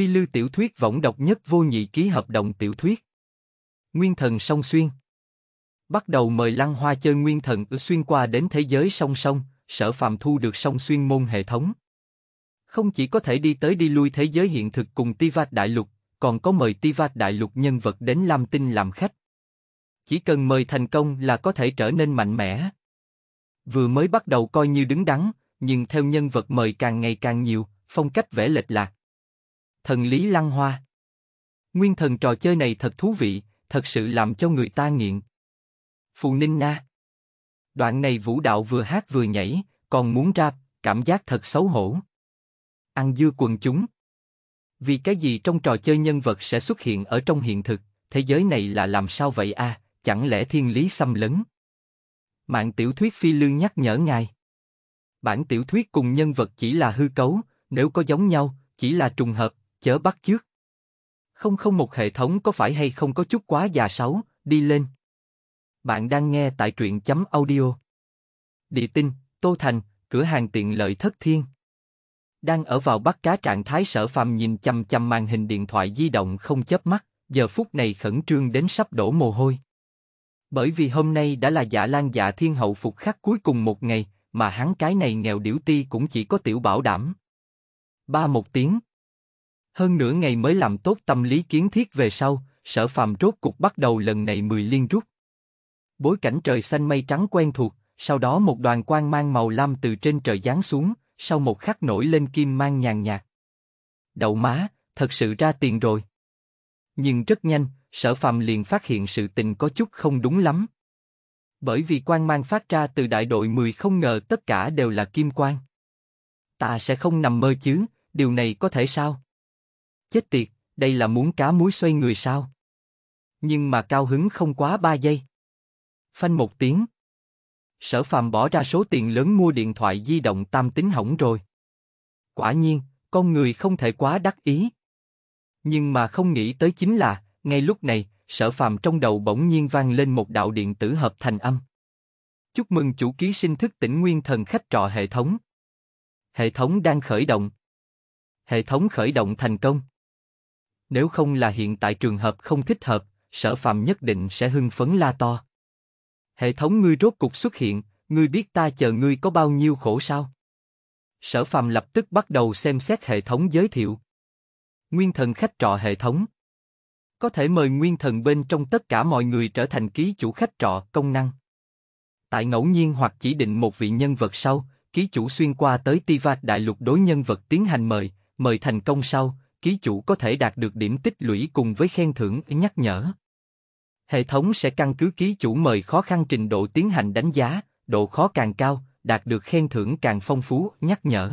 Phi Lưu tiểu thuyết võng độc nhất vô nhị ký hợp đồng tiểu thuyết. Nguyên thần song xuyên. Bắt đầu mời Lăng Hoa chơi nguyên thần xuyên qua đến thế giới song song, sở phàm thu được song xuyên môn hệ thống. Không chỉ có thể đi tới đi lui thế giới hiện thực cùng Tivat Đại Lục, còn có mời Tivat Đại Lục nhân vật đến Lam Tinh làm khách. Chỉ cần mời thành công là có thể trở nên mạnh mẽ. Vừa mới bắt đầu coi như đứng đắn, nhưng theo nhân vật mời càng ngày càng nhiều, phong cách vẽ lệch lạc thần lý lăng hoa. Nguyên thần trò chơi này thật thú vị, thật sự làm cho người ta nghiện. Phù Ninh Na Đoạn này vũ đạo vừa hát vừa nhảy, còn muốn rap, cảm giác thật xấu hổ. Ăn dưa quần chúng Vì cái gì trong trò chơi nhân vật sẽ xuất hiện ở trong hiện thực, thế giới này là làm sao vậy a? À? chẳng lẽ thiên lý xâm lấn? Mạng tiểu thuyết phi lương nhắc nhở ngài. Bản tiểu thuyết cùng nhân vật chỉ là hư cấu, nếu có giống nhau, chỉ là trùng hợp, chớ bắt trước Không không một hệ thống có phải hay không có chút quá già sáu, đi lên. Bạn đang nghe tại truyện chấm audio. Địa tinh, Tô Thành, cửa hàng tiện lợi thất thiên. Đang ở vào bắt cá trạng thái sở phàm nhìn chằm chằm màn hình điện thoại di động không chớp mắt, giờ phút này khẩn trương đến sắp đổ mồ hôi. Bởi vì hôm nay đã là dạ lan dạ thiên hậu phục khắc cuối cùng một ngày, mà hắn cái này nghèo điểu ti cũng chỉ có tiểu bảo đảm. Ba một tiếng, hơn nửa ngày mới làm tốt tâm lý kiến thiết về sau, sở phàm rốt cục bắt đầu lần này mười liên rút. Bối cảnh trời xanh mây trắng quen thuộc, sau đó một đoàn quang mang màu lam từ trên trời giáng xuống, sau một khắc nổi lên kim mang nhàn nhạt. Đậu má, thật sự ra tiền rồi. Nhưng rất nhanh, sở phàm liền phát hiện sự tình có chút không đúng lắm. Bởi vì quang mang phát ra từ đại đội 10 không ngờ tất cả đều là kim quang. Ta sẽ không nằm mơ chứ, điều này có thể sao? Chết tiệt, đây là muốn cá muối xoay người sao? Nhưng mà cao hứng không quá ba giây. Phanh một tiếng. Sở phàm bỏ ra số tiền lớn mua điện thoại di động tam tính hỏng rồi. Quả nhiên, con người không thể quá đắc ý. Nhưng mà không nghĩ tới chính là, ngay lúc này, sở phàm trong đầu bỗng nhiên vang lên một đạo điện tử hợp thành âm. Chúc mừng chủ ký sinh thức tỉnh nguyên thần khách trọ hệ thống. Hệ thống đang khởi động. Hệ thống khởi động thành công nếu không là hiện tại trường hợp không thích hợp, sở phàm nhất định sẽ hưng phấn la to. Hệ thống ngươi rốt cục xuất hiện, ngươi biết ta chờ ngươi có bao nhiêu khổ sao? Sở phàm lập tức bắt đầu xem xét hệ thống giới thiệu. Nguyên thần khách trọ hệ thống Có thể mời nguyên thần bên trong tất cả mọi người trở thành ký chủ khách trọ công năng. Tại ngẫu nhiên hoặc chỉ định một vị nhân vật sau, ký chủ xuyên qua tới Tivat đại lục đối nhân vật tiến hành mời, mời thành công sau, ký chủ có thể đạt được điểm tích lũy cùng với khen thưởng nhắc nhở. Hệ thống sẽ căn cứ ký chủ mời khó khăn trình độ tiến hành đánh giá, độ khó càng cao, đạt được khen thưởng càng phong phú, nhắc nhở.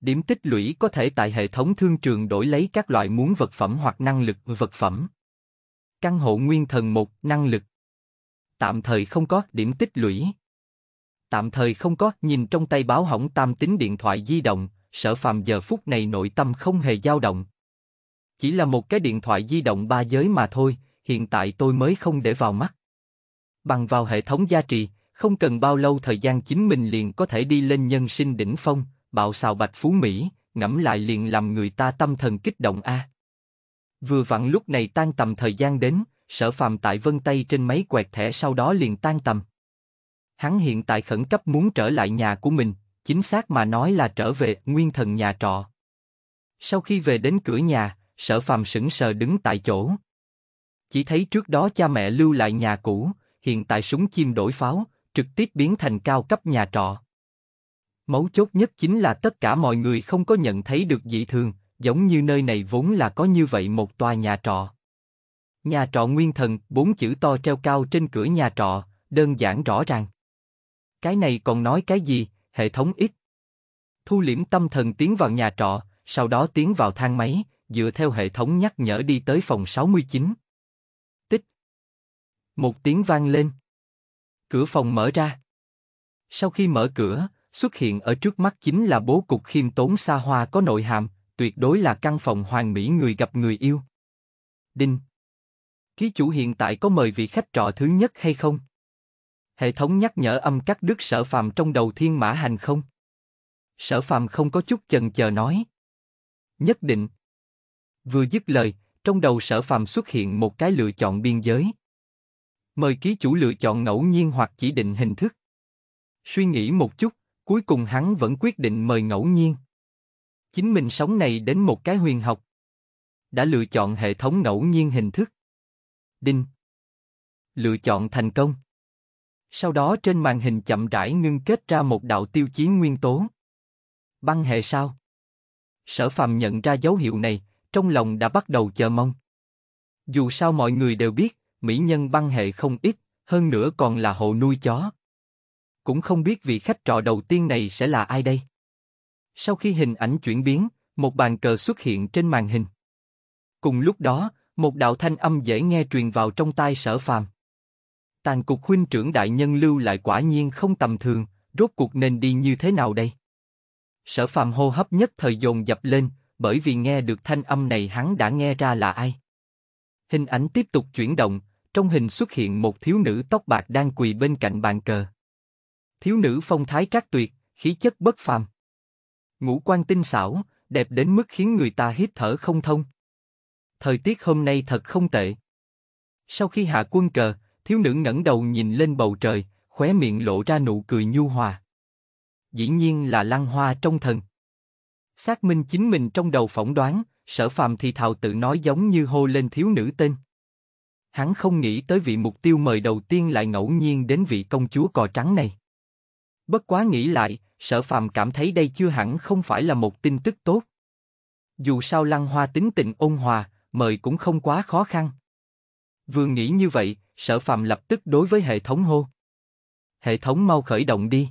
Điểm tích lũy có thể tại hệ thống thương trường đổi lấy các loại muốn vật phẩm hoặc năng lực vật phẩm. Căn hộ nguyên thần một năng lực. Tạm thời không có điểm tích lũy. Tạm thời không có, nhìn trong tay báo hỏng tam tính điện thoại di động, sở phàm giờ phút này nội tâm không hề dao động. Chỉ là một cái điện thoại di động ba giới mà thôi, hiện tại tôi mới không để vào mắt. Bằng vào hệ thống gia trì, không cần bao lâu thời gian chính mình liền có thể đi lên nhân sinh đỉnh phong, bạo xào bạch phú Mỹ, ngẫm lại liền làm người ta tâm thần kích động a. Vừa vặn lúc này tan tầm thời gian đến, sở phàm tại vân tay trên máy quẹt thẻ sau đó liền tan tầm. Hắn hiện tại khẩn cấp muốn trở lại nhà của mình, chính xác mà nói là trở về nguyên thần nhà trọ. Sau khi về đến cửa nhà, sở phàm sững sờ đứng tại chỗ. Chỉ thấy trước đó cha mẹ lưu lại nhà cũ, hiện tại súng chim đổi pháo, trực tiếp biến thành cao cấp nhà trọ. Mấu chốt nhất chính là tất cả mọi người không có nhận thấy được dị thường, giống như nơi này vốn là có như vậy một tòa nhà trọ. Nhà trọ nguyên thần, bốn chữ to treo cao trên cửa nhà trọ, đơn giản rõ ràng. Cái này còn nói cái gì, hệ thống ít. Thu liễm tâm thần tiến vào nhà trọ, sau đó tiến vào thang máy, dựa theo hệ thống nhắc nhở đi tới phòng 69. Tích. Một tiếng vang lên. Cửa phòng mở ra. Sau khi mở cửa, xuất hiện ở trước mắt chính là bố cục khiêm tốn xa hoa có nội hàm, tuyệt đối là căn phòng hoàng mỹ người gặp người yêu. Đinh. Ký chủ hiện tại có mời vị khách trọ thứ nhất hay không? Hệ thống nhắc nhở âm cắt đứt sở phàm trong đầu thiên mã hành không? Sở phàm không có chút chần chờ nói. Nhất định. Vừa dứt lời, trong đầu sở phàm xuất hiện một cái lựa chọn biên giới. Mời ký chủ lựa chọn ngẫu nhiên hoặc chỉ định hình thức. Suy nghĩ một chút, cuối cùng hắn vẫn quyết định mời ngẫu nhiên. Chính mình sống này đến một cái huyền học. Đã lựa chọn hệ thống ngẫu nhiên hình thức. Đinh. Lựa chọn thành công. Sau đó trên màn hình chậm rãi ngưng kết ra một đạo tiêu chí nguyên tố. Băng hệ sao? Sở phàm nhận ra dấu hiệu này, trong lòng đã bắt đầu chờ mong. Dù sao mọi người đều biết, mỹ nhân băng hệ không ít, hơn nữa còn là hộ nuôi chó. Cũng không biết vị khách trọ đầu tiên này sẽ là ai đây. Sau khi hình ảnh chuyển biến, một bàn cờ xuất hiện trên màn hình. Cùng lúc đó, một đạo thanh âm dễ nghe truyền vào trong tai sở phàm tàn cục huynh trưởng đại nhân lưu lại quả nhiên không tầm thường, rốt cuộc nên đi như thế nào đây? Sở phàm hô hấp nhất thời dồn dập lên, bởi vì nghe được thanh âm này hắn đã nghe ra là ai. Hình ảnh tiếp tục chuyển động, trong hình xuất hiện một thiếu nữ tóc bạc đang quỳ bên cạnh bàn cờ. Thiếu nữ phong thái trác tuyệt, khí chất bất phàm. Ngũ quan tinh xảo, đẹp đến mức khiến người ta hít thở không thông. Thời tiết hôm nay thật không tệ. Sau khi hạ quân cờ, Thiếu nữ ngẩng đầu nhìn lên bầu trời, khóe miệng lộ ra nụ cười nhu hòa. Dĩ nhiên là lăng hoa trong thần. Xác minh chính mình trong đầu phỏng đoán, sở phàm thì thào tự nói giống như hô lên thiếu nữ tên. Hắn không nghĩ tới vị mục tiêu mời đầu tiên lại ngẫu nhiên đến vị công chúa cò trắng này. Bất quá nghĩ lại, sở phàm cảm thấy đây chưa hẳn không phải là một tin tức tốt. Dù sao lăng hoa tính tình ôn hòa, mời cũng không quá khó khăn. Vừa nghĩ như vậy, Sở phàm lập tức đối với hệ thống hô. Hệ thống mau khởi động đi.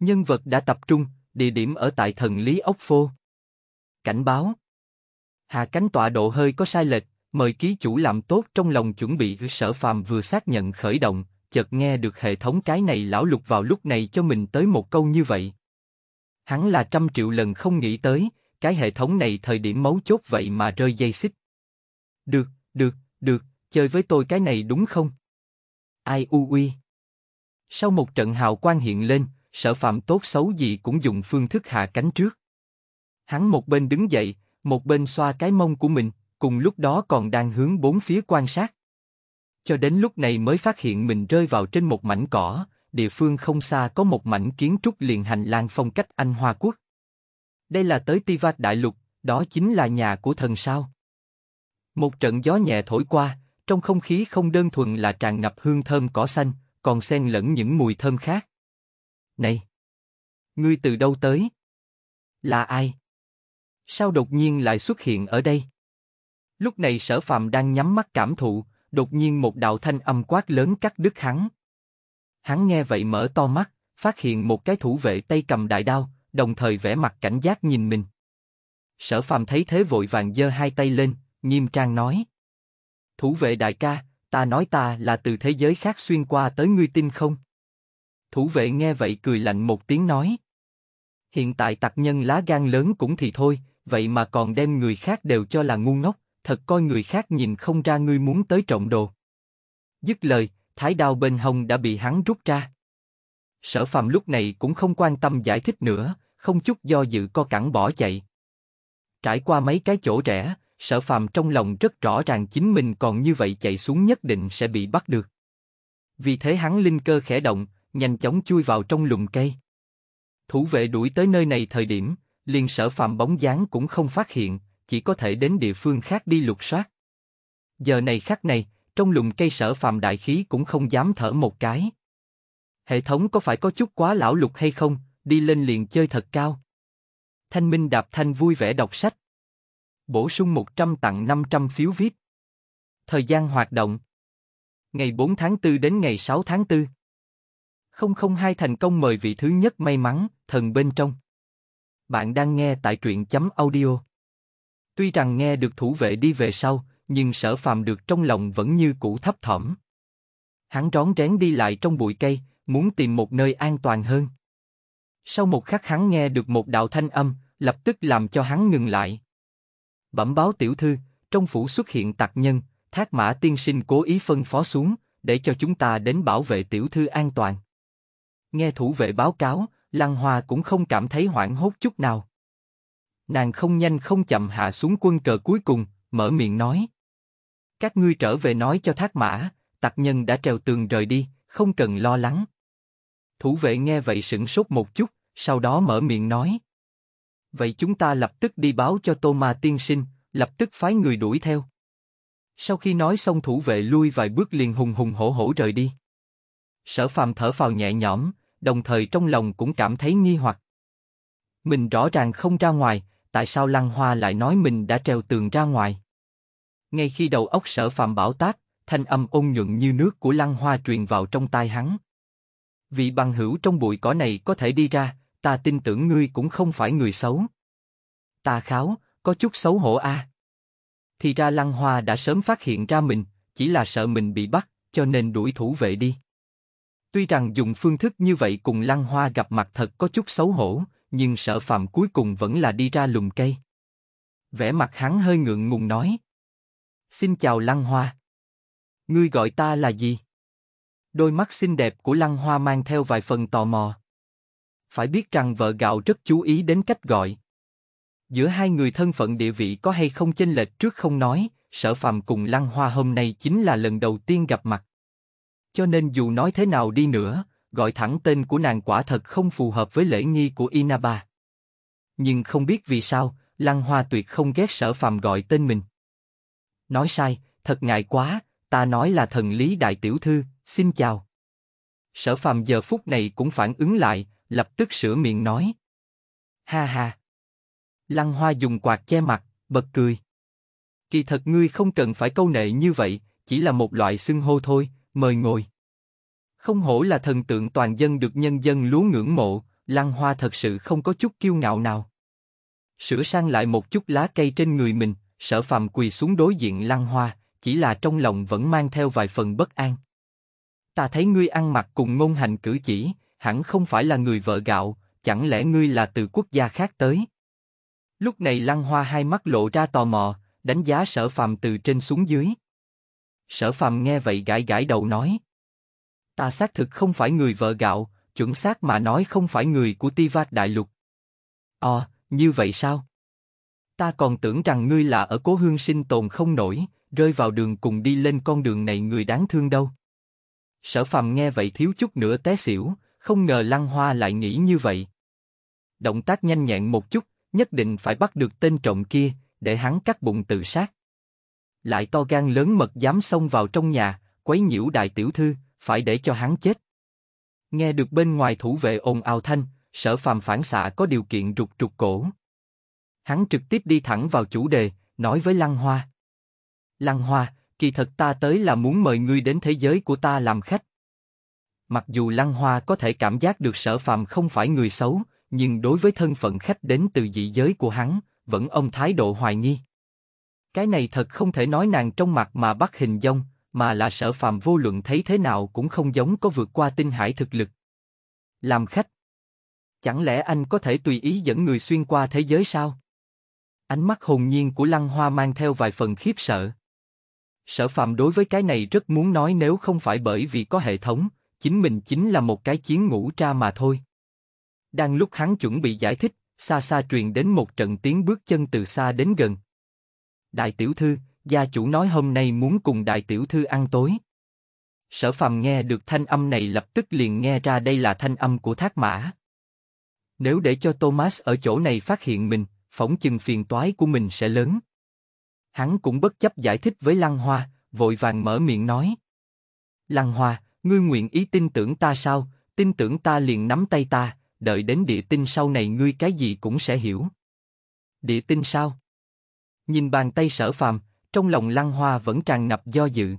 Nhân vật đã tập trung, địa điểm ở tại thần Lý Ốc Phô. Cảnh báo. Hạ cánh tọa độ hơi có sai lệch, mời ký chủ làm tốt trong lòng chuẩn bị sở phàm vừa xác nhận khởi động, chợt nghe được hệ thống cái này lão lục vào lúc này cho mình tới một câu như vậy. Hắn là trăm triệu lần không nghĩ tới, cái hệ thống này thời điểm mấu chốt vậy mà rơi dây xích. Được, được, được, chơi với tôi cái này đúng không? Ai u uy. Sau một trận hào quang hiện lên, sở phạm tốt xấu gì cũng dùng phương thức hạ cánh trước. Hắn một bên đứng dậy, một bên xoa cái mông của mình, cùng lúc đó còn đang hướng bốn phía quan sát. Cho đến lúc này mới phát hiện mình rơi vào trên một mảnh cỏ, địa phương không xa có một mảnh kiến trúc liền hành lang phong cách Anh Hoa Quốc. Đây là tới Tivat Đại Lục, đó chính là nhà của thần sao. Một trận gió nhẹ thổi qua, trong không khí không đơn thuần là tràn ngập hương thơm cỏ xanh, còn xen lẫn những mùi thơm khác. Này! Ngươi từ đâu tới? Là ai? Sao đột nhiên lại xuất hiện ở đây? Lúc này sở phàm đang nhắm mắt cảm thụ, đột nhiên một đạo thanh âm quát lớn cắt đứt hắn. Hắn nghe vậy mở to mắt, phát hiện một cái thủ vệ tay cầm đại đao, đồng thời vẻ mặt cảnh giác nhìn mình. Sở phàm thấy thế vội vàng giơ hai tay lên, nghiêm trang nói. Thủ vệ đại ca, ta nói ta là từ thế giới khác xuyên qua tới ngươi tin không? Thủ vệ nghe vậy cười lạnh một tiếng nói. Hiện tại tặc nhân lá gan lớn cũng thì thôi, vậy mà còn đem người khác đều cho là ngu ngốc, thật coi người khác nhìn không ra ngươi muốn tới trọng đồ. Dứt lời, thái đao bên hồng đã bị hắn rút ra. Sở phàm lúc này cũng không quan tâm giải thích nữa, không chút do dự co cẳng bỏ chạy. Trải qua mấy cái chỗ rẽ, sở phàm trong lòng rất rõ ràng chính mình còn như vậy chạy xuống nhất định sẽ bị bắt được. Vì thế hắn linh cơ khẽ động, nhanh chóng chui vào trong lùm cây. Thủ vệ đuổi tới nơi này thời điểm, liền sở phàm bóng dáng cũng không phát hiện, chỉ có thể đến địa phương khác đi lục soát. Giờ này khắc này, trong lùm cây sở phàm đại khí cũng không dám thở một cái. Hệ thống có phải có chút quá lão lục hay không, đi lên liền chơi thật cao. Thanh Minh đạp thanh vui vẻ đọc sách. Bổ sung 100 tặng 500 phiếu VIP. Thời gian hoạt động Ngày 4 tháng 4 đến ngày 6 tháng 4 002 thành công mời vị thứ nhất may mắn, thần bên trong. Bạn đang nghe tại truyện chấm audio. Tuy rằng nghe được thủ vệ đi về sau, nhưng sở phàm được trong lòng vẫn như cũ thấp thỏm. Hắn rón rén đi lại trong bụi cây, muốn tìm một nơi an toàn hơn. Sau một khắc hắn nghe được một đạo thanh âm, lập tức làm cho hắn ngừng lại bẩm báo tiểu thư, trong phủ xuất hiện tặc nhân, thác mã tiên sinh cố ý phân phó xuống, để cho chúng ta đến bảo vệ tiểu thư an toàn. Nghe thủ vệ báo cáo, Lăng Hoa cũng không cảm thấy hoảng hốt chút nào. Nàng không nhanh không chậm hạ xuống quân cờ cuối cùng, mở miệng nói. Các ngươi trở về nói cho thác mã, tặc nhân đã trèo tường rời đi, không cần lo lắng. Thủ vệ nghe vậy sững sốt một chút, sau đó mở miệng nói vậy chúng ta lập tức đi báo cho Tô Ma tiên sinh, lập tức phái người đuổi theo. Sau khi nói xong thủ vệ lui vài bước liền hùng hùng hổ hổ rời đi. Sở phàm thở phào nhẹ nhõm, đồng thời trong lòng cũng cảm thấy nghi hoặc. Mình rõ ràng không ra ngoài, tại sao Lăng Hoa lại nói mình đã treo tường ra ngoài? Ngay khi đầu óc sở phàm bảo tác, thanh âm ôn nhuận như nước của Lăng Hoa truyền vào trong tai hắn. Vị bằng hữu trong bụi cỏ này có thể đi ra, ta tin tưởng ngươi cũng không phải người xấu. Ta kháo, có chút xấu hổ a. À. Thì ra Lăng Hoa đã sớm phát hiện ra mình, chỉ là sợ mình bị bắt, cho nên đuổi thủ vệ đi. Tuy rằng dùng phương thức như vậy cùng Lăng Hoa gặp mặt thật có chút xấu hổ, nhưng sợ phạm cuối cùng vẫn là đi ra lùm cây. Vẻ mặt hắn hơi ngượng ngùng nói. Xin chào Lăng Hoa. Ngươi gọi ta là gì? Đôi mắt xinh đẹp của Lăng Hoa mang theo vài phần tò mò. Phải biết rằng vợ gạo rất chú ý đến cách gọi. Giữa hai người thân phận địa vị có hay không chênh lệch trước không nói, sở phàm cùng lăng hoa hôm nay chính là lần đầu tiên gặp mặt. Cho nên dù nói thế nào đi nữa, gọi thẳng tên của nàng quả thật không phù hợp với lễ nghi của Inaba. Nhưng không biết vì sao, Lăng Hoa tuyệt không ghét sở phàm gọi tên mình. Nói sai, thật ngại quá, ta nói là thần lý đại tiểu thư, xin chào. Sở phàm giờ phút này cũng phản ứng lại, lập tức sửa miệng nói. Ha ha. Lăng Hoa dùng quạt che mặt, bật cười. Kỳ thật ngươi không cần phải câu nệ như vậy, chỉ là một loại xưng hô thôi, mời ngồi. Không hổ là thần tượng toàn dân được nhân dân lúa ngưỡng mộ, Lăng Hoa thật sự không có chút kiêu ngạo nào. Sửa sang lại một chút lá cây trên người mình, sở phàm quỳ xuống đối diện Lăng Hoa, chỉ là trong lòng vẫn mang theo vài phần bất an. Ta thấy ngươi ăn mặc cùng ngôn hành cử chỉ, hẳn không phải là người vợ gạo, chẳng lẽ ngươi là từ quốc gia khác tới? Lúc này Lăng Hoa hai mắt lộ ra tò mò, đánh giá Sở Phàm từ trên xuống dưới. Sở Phàm nghe vậy gãi gãi đầu nói: Ta xác thực không phải người vợ gạo, chuẩn xác mà nói không phải người của Ti Tivat Đại Lục. Ờ, như vậy sao? Ta còn tưởng rằng ngươi là ở cố hương sinh tồn không nổi, rơi vào đường cùng đi lên con đường này người đáng thương đâu. Sở Phàm nghe vậy thiếu chút nữa té xỉu, không ngờ Lăng Hoa lại nghĩ như vậy. Động tác nhanh nhẹn một chút, nhất định phải bắt được tên trộm kia, để hắn cắt bụng tự sát. Lại to gan lớn mật dám xông vào trong nhà, quấy nhiễu đại tiểu thư, phải để cho hắn chết. Nghe được bên ngoài thủ vệ ồn ào thanh, sở phàm phản xạ có điều kiện rụt rụt cổ. Hắn trực tiếp đi thẳng vào chủ đề, nói với Lăng Hoa. Lăng Hoa, kỳ thật ta tới là muốn mời ngươi đến thế giới của ta làm khách. Mặc dù Lăng Hoa có thể cảm giác được sở phàm không phải người xấu, nhưng đối với thân phận khách đến từ dị giới của hắn, vẫn ông thái độ hoài nghi. Cái này thật không thể nói nàng trong mặt mà bắt hình dông, mà là sở phàm vô luận thấy thế nào cũng không giống có vượt qua tinh hải thực lực. Làm khách. Chẳng lẽ anh có thể tùy ý dẫn người xuyên qua thế giới sao? Ánh mắt hồn nhiên của Lăng Hoa mang theo vài phần khiếp sợ. Sở phàm đối với cái này rất muốn nói nếu không phải bởi vì có hệ thống, chính mình chính là một cái chiến ngũ tra mà thôi. Đang lúc hắn chuẩn bị giải thích, xa xa truyền đến một trận tiếng bước chân từ xa đến gần. Đại tiểu thư, gia chủ nói hôm nay muốn cùng đại tiểu thư ăn tối. Sở phàm nghe được thanh âm này lập tức liền nghe ra đây là thanh âm của thác mã. Nếu để cho Thomas ở chỗ này phát hiện mình, phỏng chừng phiền toái của mình sẽ lớn. Hắn cũng bất chấp giải thích với Lăng Hoa, vội vàng mở miệng nói. Lăng Hoa, Ngươi nguyện ý tin tưởng ta sao? Tin tưởng ta liền nắm tay ta, đợi đến địa tinh sau này ngươi cái gì cũng sẽ hiểu. Địa tinh sao? Nhìn bàn tay sở phàm, trong lòng lăng hoa vẫn tràn ngập do dự.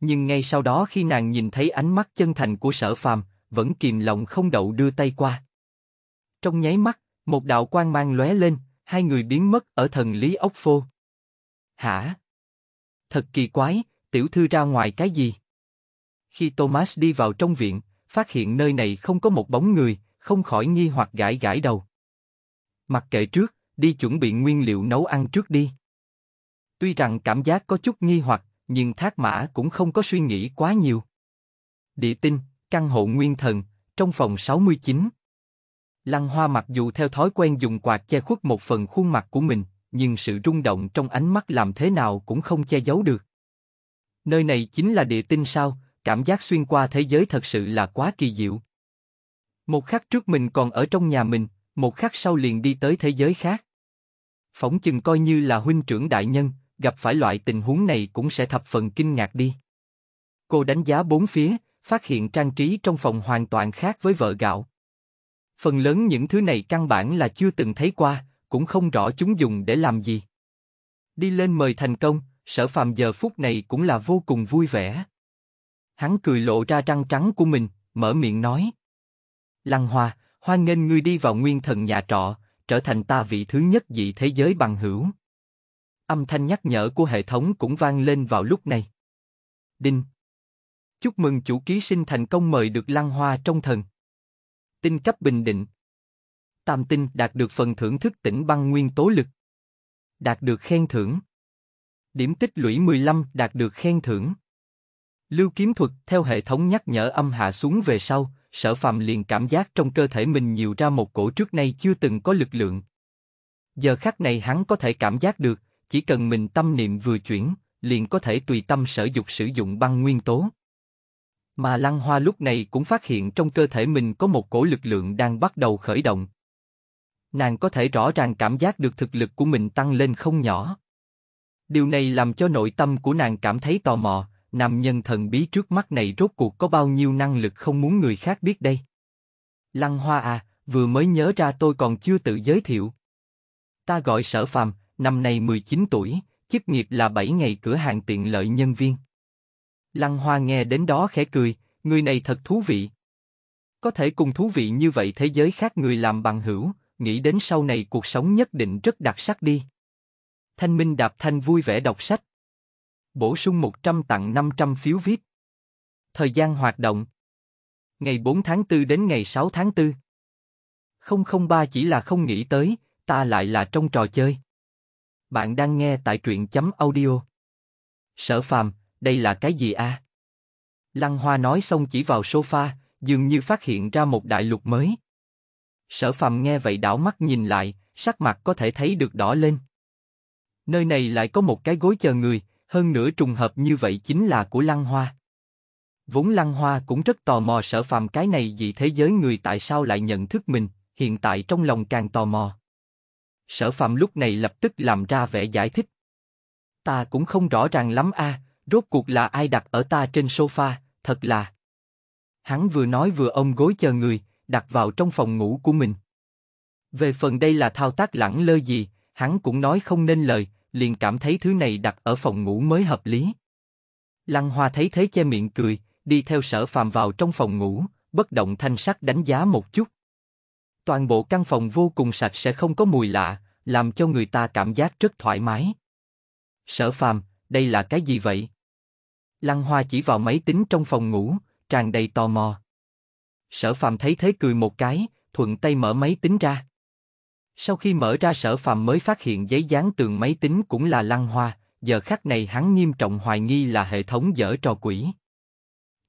Nhưng ngay sau đó khi nàng nhìn thấy ánh mắt chân thành của sở phàm, vẫn kìm lòng không đậu đưa tay qua. Trong nháy mắt, một đạo quang mang lóe lên, hai người biến mất ở thần lý ốc phô. Hả? Thật kỳ quái, tiểu thư ra ngoài cái gì? Khi Thomas đi vào trong viện, phát hiện nơi này không có một bóng người, không khỏi nghi hoặc gãi gãi đầu. Mặc kệ trước, đi chuẩn bị nguyên liệu nấu ăn trước đi. Tuy rằng cảm giác có chút nghi hoặc, nhưng Thác Mã cũng không có suy nghĩ quá nhiều. Địa tinh, căn hộ nguyên thần, trong phòng 69. Lăng Hoa mặc dù theo thói quen dùng quạt che khuất một phần khuôn mặt của mình, nhưng sự rung động trong ánh mắt làm thế nào cũng không che giấu được. Nơi này chính là địa tinh sao? cảm giác xuyên qua thế giới thật sự là quá kỳ diệu. Một khắc trước mình còn ở trong nhà mình, một khắc sau liền đi tới thế giới khác. Phỏng chừng coi như là huynh trưởng đại nhân, gặp phải loại tình huống này cũng sẽ thập phần kinh ngạc đi. Cô đánh giá bốn phía, phát hiện trang trí trong phòng hoàn toàn khác với vợ gạo. Phần lớn những thứ này căn bản là chưa từng thấy qua, cũng không rõ chúng dùng để làm gì. Đi lên mời thành công, sở phàm giờ phút này cũng là vô cùng vui vẻ. Hắn cười lộ ra răng trắng của mình, mở miệng nói. Lăng Hoa, hoan nghênh ngươi đi vào nguyên thần nhà trọ, trở thành ta vị thứ nhất dị thế giới bằng hữu. Âm thanh nhắc nhở của hệ thống cũng vang lên vào lúc này. Đinh. Chúc mừng chủ ký sinh thành công mời được Lăng Hoa trong thần. Tin cấp bình định. Tam tinh đạt được phần thưởng thức tỉnh băng nguyên tố lực. Đạt được khen thưởng. Điểm tích lũy 15 đạt được khen thưởng. Lưu kiếm thuật, theo hệ thống nhắc nhở âm hạ xuống về sau, sở phàm liền cảm giác trong cơ thể mình nhiều ra một cổ trước nay chưa từng có lực lượng. Giờ khắc này hắn có thể cảm giác được, chỉ cần mình tâm niệm vừa chuyển, liền có thể tùy tâm sở dục sử dụng băng nguyên tố. Mà Lăng Hoa lúc này cũng phát hiện trong cơ thể mình có một cổ lực lượng đang bắt đầu khởi động. Nàng có thể rõ ràng cảm giác được thực lực của mình tăng lên không nhỏ. Điều này làm cho nội tâm của nàng cảm thấy tò mò, nam nhân thần bí trước mắt này rốt cuộc có bao nhiêu năng lực không muốn người khác biết đây. Lăng Hoa à, vừa mới nhớ ra tôi còn chưa tự giới thiệu. Ta gọi sở phàm, năm nay 19 tuổi, chức nghiệp là 7 ngày cửa hàng tiện lợi nhân viên. Lăng Hoa nghe đến đó khẽ cười, người này thật thú vị. Có thể cùng thú vị như vậy thế giới khác người làm bằng hữu, nghĩ đến sau này cuộc sống nhất định rất đặc sắc đi. Thanh Minh đạp thanh vui vẻ đọc sách. Bổ sung 100 tặng 500 phiếu VIP. Thời gian hoạt động Ngày 4 tháng 4 đến ngày 6 tháng 4 003 chỉ là không nghĩ tới, ta lại là trong trò chơi. Bạn đang nghe tại truyện chấm audio. Sở phàm, đây là cái gì a? À? Lăng Hoa nói xong chỉ vào sofa, dường như phát hiện ra một đại lục mới. Sở phàm nghe vậy đảo mắt nhìn lại, sắc mặt có thể thấy được đỏ lên. Nơi này lại có một cái gối chờ người, hơn nữa trùng hợp như vậy chính là của Lăng Hoa. Vốn Lăng Hoa cũng rất tò mò sở phàm cái này gì thế giới người tại sao lại nhận thức mình, hiện tại trong lòng càng tò mò. Sở phàm lúc này lập tức làm ra vẻ giải thích. Ta cũng không rõ ràng lắm a, à, rốt cuộc là ai đặt ở ta trên sofa, thật là... Hắn vừa nói vừa ông gối chờ người, đặt vào trong phòng ngủ của mình. Về phần đây là thao tác lẳng lơ gì, hắn cũng nói không nên lời, liền cảm thấy thứ này đặt ở phòng ngủ mới hợp lý. Lăng Hoa thấy thế che miệng cười, đi theo sở phàm vào trong phòng ngủ, bất động thanh sắc đánh giá một chút. Toàn bộ căn phòng vô cùng sạch sẽ không có mùi lạ, làm cho người ta cảm giác rất thoải mái. Sở phàm, đây là cái gì vậy? Lăng Hoa chỉ vào máy tính trong phòng ngủ, tràn đầy tò mò. Sở phàm thấy thế cười một cái, thuận tay mở máy tính ra. Sau khi mở ra sở phàm mới phát hiện giấy dán tường máy tính cũng là lăng hoa, giờ khắc này hắn nghiêm trọng hoài nghi là hệ thống dở trò quỷ.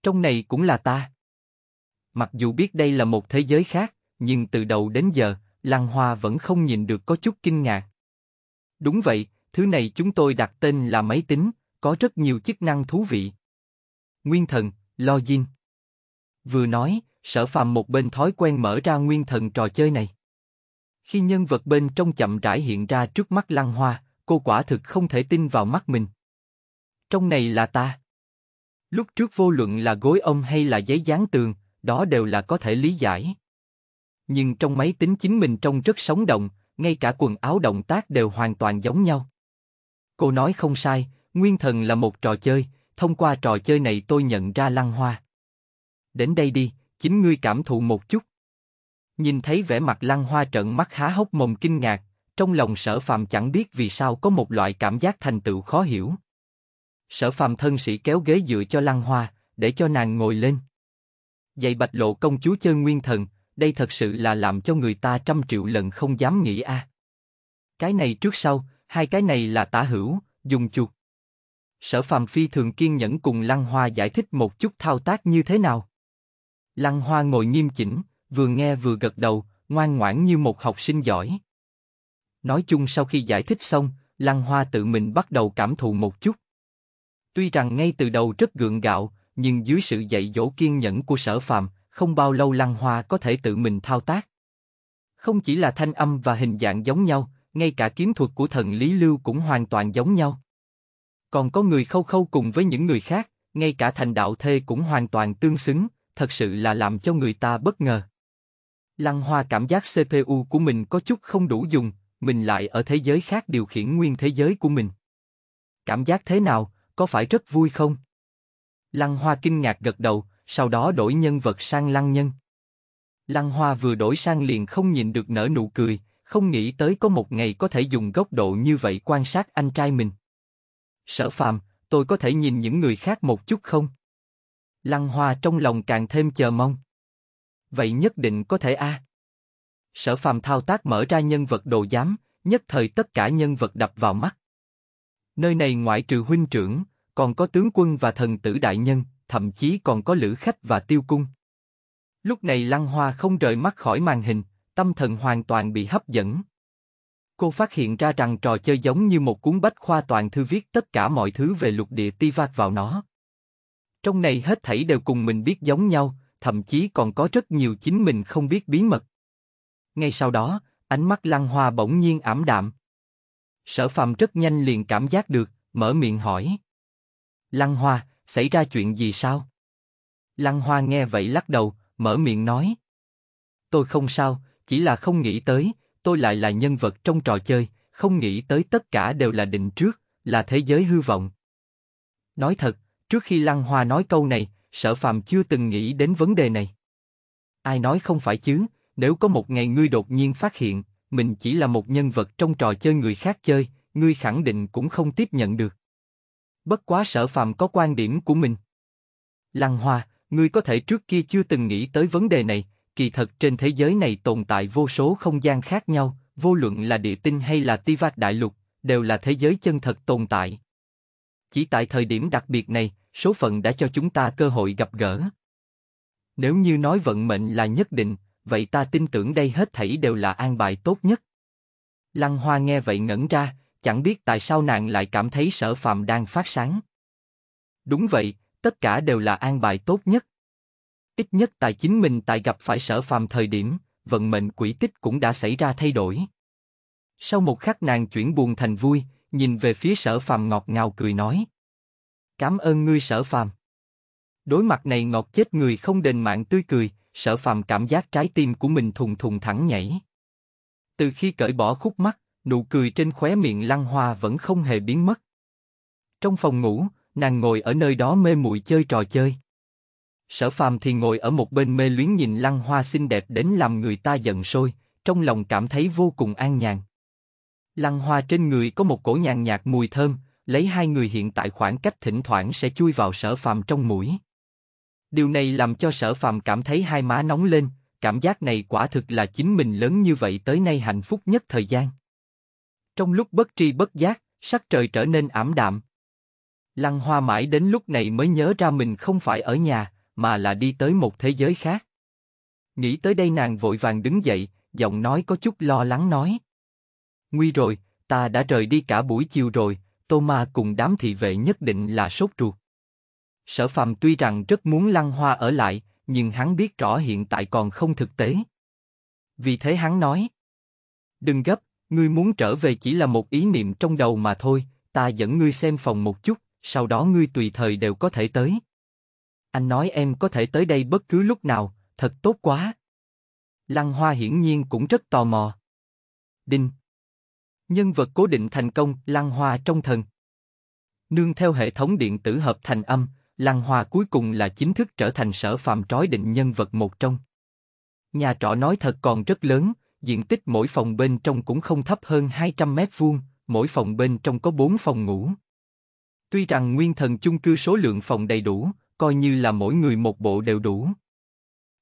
Trong này cũng là ta. Mặc dù biết đây là một thế giới khác, nhưng từ đầu đến giờ, Lăng Hoa vẫn không nhìn được có chút kinh ngạc. Đúng vậy, thứ này chúng tôi đặt tên là máy tính, có rất nhiều chức năng thú vị. Nguyên thần, Login. Vừa nói, sở phàm một bên thói quen mở ra nguyên thần trò chơi này. Khi nhân vật bên trong chậm rãi hiện ra trước mắt Lăng Hoa, cô quả thực không thể tin vào mắt mình. Trong này là ta. Lúc trước vô luận là gối ông hay là giấy dán tường, đó đều là có thể lý giải. Nhưng trong máy tính chính mình trông rất sống động, ngay cả quần áo động tác đều hoàn toàn giống nhau. Cô nói không sai, nguyên thần là một trò chơi, thông qua trò chơi này tôi nhận ra lăng hoa. Đến đây đi, chính ngươi cảm thụ một chút. Nhìn thấy vẻ mặt Lăng Hoa trợn mắt há hốc mồm kinh ngạc, trong lòng Sở Phàm chẳng biết vì sao có một loại cảm giác thành tựu khó hiểu. Sở Phàm thân sĩ kéo ghế dựa cho Lăng Hoa, để cho nàng ngồi lên. Dạy Bạch Lộ công chúa chơi nguyên thần, đây thật sự là làm cho người ta trăm triệu lần không dám nghĩ a. À. Cái này trước sau, hai cái này là tả hữu, dùng chuột. Sở Phàm phi thường kiên nhẫn cùng Lăng Hoa giải thích một chút thao tác như thế nào. Lăng Hoa ngồi nghiêm chỉnh, vừa nghe vừa gật đầu, ngoan ngoãn như một học sinh giỏi. Nói chung sau khi giải thích xong, Lăng Hoa tự mình bắt đầu cảm thụ một chút. Tuy rằng ngay từ đầu rất gượng gạo, nhưng dưới sự dạy dỗ kiên nhẫn của Sở Phàm, không bao lâu Lăng Hoa có thể tự mình thao tác. Không chỉ là thanh âm và hình dạng giống nhau, ngay cả kiếm thuật của thần Lý Lưu cũng hoàn toàn giống nhau. Còn có người khâu khâu cùng với những người khác, ngay cả thành đạo thê cũng hoàn toàn tương xứng, thật sự là làm cho người ta bất ngờ. Lăng Hoa cảm giác CPU của mình có chút không đủ dùng, mình lại ở thế giới khác điều khiển nguyên thế giới của mình. Cảm giác thế nào, có phải rất vui không? Lăng Hoa kinh ngạc gật đầu, sau đó đổi nhân vật sang Lăng Nhân. Lăng Hoa vừa đổi sang liền không nhìn được nở nụ cười, không nghĩ tới có một ngày có thể dùng góc độ như vậy quan sát anh trai mình. Sở phàm, tôi có thể nhìn những người khác một chút không? Lăng Hoa trong lòng càng thêm chờ mong vậy nhất định có thể a. Sở phàm thao tác mở ra nhân vật đồ giám, nhất thời tất cả nhân vật đập vào mắt. Nơi này ngoại trừ huynh trưởng, còn có tướng quân và thần tử đại nhân, thậm chí còn có lữ khách và tiêu cung. Lúc này Lăng Hoa không rời mắt khỏi màn hình, tâm thần hoàn toàn bị hấp dẫn. Cô phát hiện ra rằng trò chơi giống như một cuốn bách khoa toàn thư viết tất cả mọi thứ về lục địa ti vác vào nó. Trong này hết thảy đều cùng mình biết giống nhau, thậm chí còn có rất nhiều chính mình không biết bí mật. Ngay sau đó, ánh mắt Lăng Hoa bỗng nhiên ảm đạm. Sở Phàm rất nhanh liền cảm giác được, mở miệng hỏi: Lăng Hoa, xảy ra chuyện gì sao? Lăng Hoa nghe vậy lắc đầu, mở miệng nói: Tôi không sao, chỉ là không nghĩ tới, tôi lại là nhân vật trong trò chơi, không nghĩ tới tất cả đều là định trước, là thế giới hư vọng. Nói thật, trước khi Lăng Hoa nói câu này, sở phàm chưa từng nghĩ đến vấn đề này. Ai nói không phải chứ, nếu có một ngày ngươi đột nhiên phát hiện, mình chỉ là một nhân vật trong trò chơi người khác chơi, ngươi khẳng định cũng không tiếp nhận được. Bất quá sở phàm có quan điểm của mình. Lăng hoa, ngươi có thể trước kia chưa từng nghĩ tới vấn đề này, kỳ thật trên thế giới này tồn tại vô số không gian khác nhau, vô luận là địa tinh hay là Ti tivat đại lục, đều là thế giới chân thật tồn tại. Chỉ tại thời điểm đặc biệt này, số phận đã cho chúng ta cơ hội gặp gỡ. Nếu như nói vận mệnh là nhất định, vậy ta tin tưởng đây hết thảy đều là an bài tốt nhất. Lăng Hoa nghe vậy ngẩn ra, chẳng biết tại sao nàng lại cảm thấy sở phàm đang phát sáng. Đúng vậy, tất cả đều là an bài tốt nhất. Ít nhất tại chính mình tại gặp phải sở phàm thời điểm, vận mệnh quỷ tích cũng đã xảy ra thay đổi. Sau một khắc nàng chuyển buồn thành vui, nhìn về phía sở phàm ngọt ngào cười nói, Cảm ơn ngươi sở phàm. Đối mặt này ngọt chết người không đền mạng tươi cười, sở phàm cảm giác trái tim của mình thùng thùng thẳng nhảy. Từ khi cởi bỏ khúc mắt, nụ cười trên khóe miệng lăng hoa vẫn không hề biến mất. Trong phòng ngủ, nàng ngồi ở nơi đó mê muội chơi trò chơi. Sở phàm thì ngồi ở một bên mê luyến nhìn lăng hoa xinh đẹp đến làm người ta giận sôi, trong lòng cảm thấy vô cùng an nhàn. Lăng hoa trên người có một cổ nhàn nhạt mùi thơm, lấy hai người hiện tại khoảng cách thỉnh thoảng sẽ chui vào sở phàm trong mũi. Điều này làm cho sở phàm cảm thấy hai má nóng lên, cảm giác này quả thực là chính mình lớn như vậy tới nay hạnh phúc nhất thời gian. Trong lúc bất tri bất giác, sắc trời trở nên ảm đạm. Lăng hoa mãi đến lúc này mới nhớ ra mình không phải ở nhà, mà là đi tới một thế giới khác. Nghĩ tới đây nàng vội vàng đứng dậy, giọng nói có chút lo lắng nói. Nguy rồi, ta đã rời đi cả buổi chiều rồi, Tô Ma cùng đám thị vệ nhất định là sốt ruột. Sở Phạm tuy rằng rất muốn Lăng Hoa ở lại, nhưng hắn biết rõ hiện tại còn không thực tế. Vì thế hắn nói, đừng gấp, ngươi muốn trở về chỉ là một ý niệm trong đầu mà thôi, ta dẫn ngươi xem phòng một chút, sau đó ngươi tùy thời đều có thể tới. Anh nói em có thể tới đây bất cứ lúc nào, thật tốt quá. Lăng Hoa hiển nhiên cũng rất tò mò. Đinh, nhân vật cố định thành công, lăng hoa trong thần. Nương theo hệ thống điện tử hợp thành âm, lăng hoa cuối cùng là chính thức trở thành sở phạm trói định nhân vật một trong. Nhà trọ nói thật còn rất lớn, diện tích mỗi phòng bên trong cũng không thấp hơn 200 mét vuông, mỗi phòng bên trong có 4 phòng ngủ. Tuy rằng nguyên thần chung cư số lượng phòng đầy đủ, coi như là mỗi người một bộ đều đủ.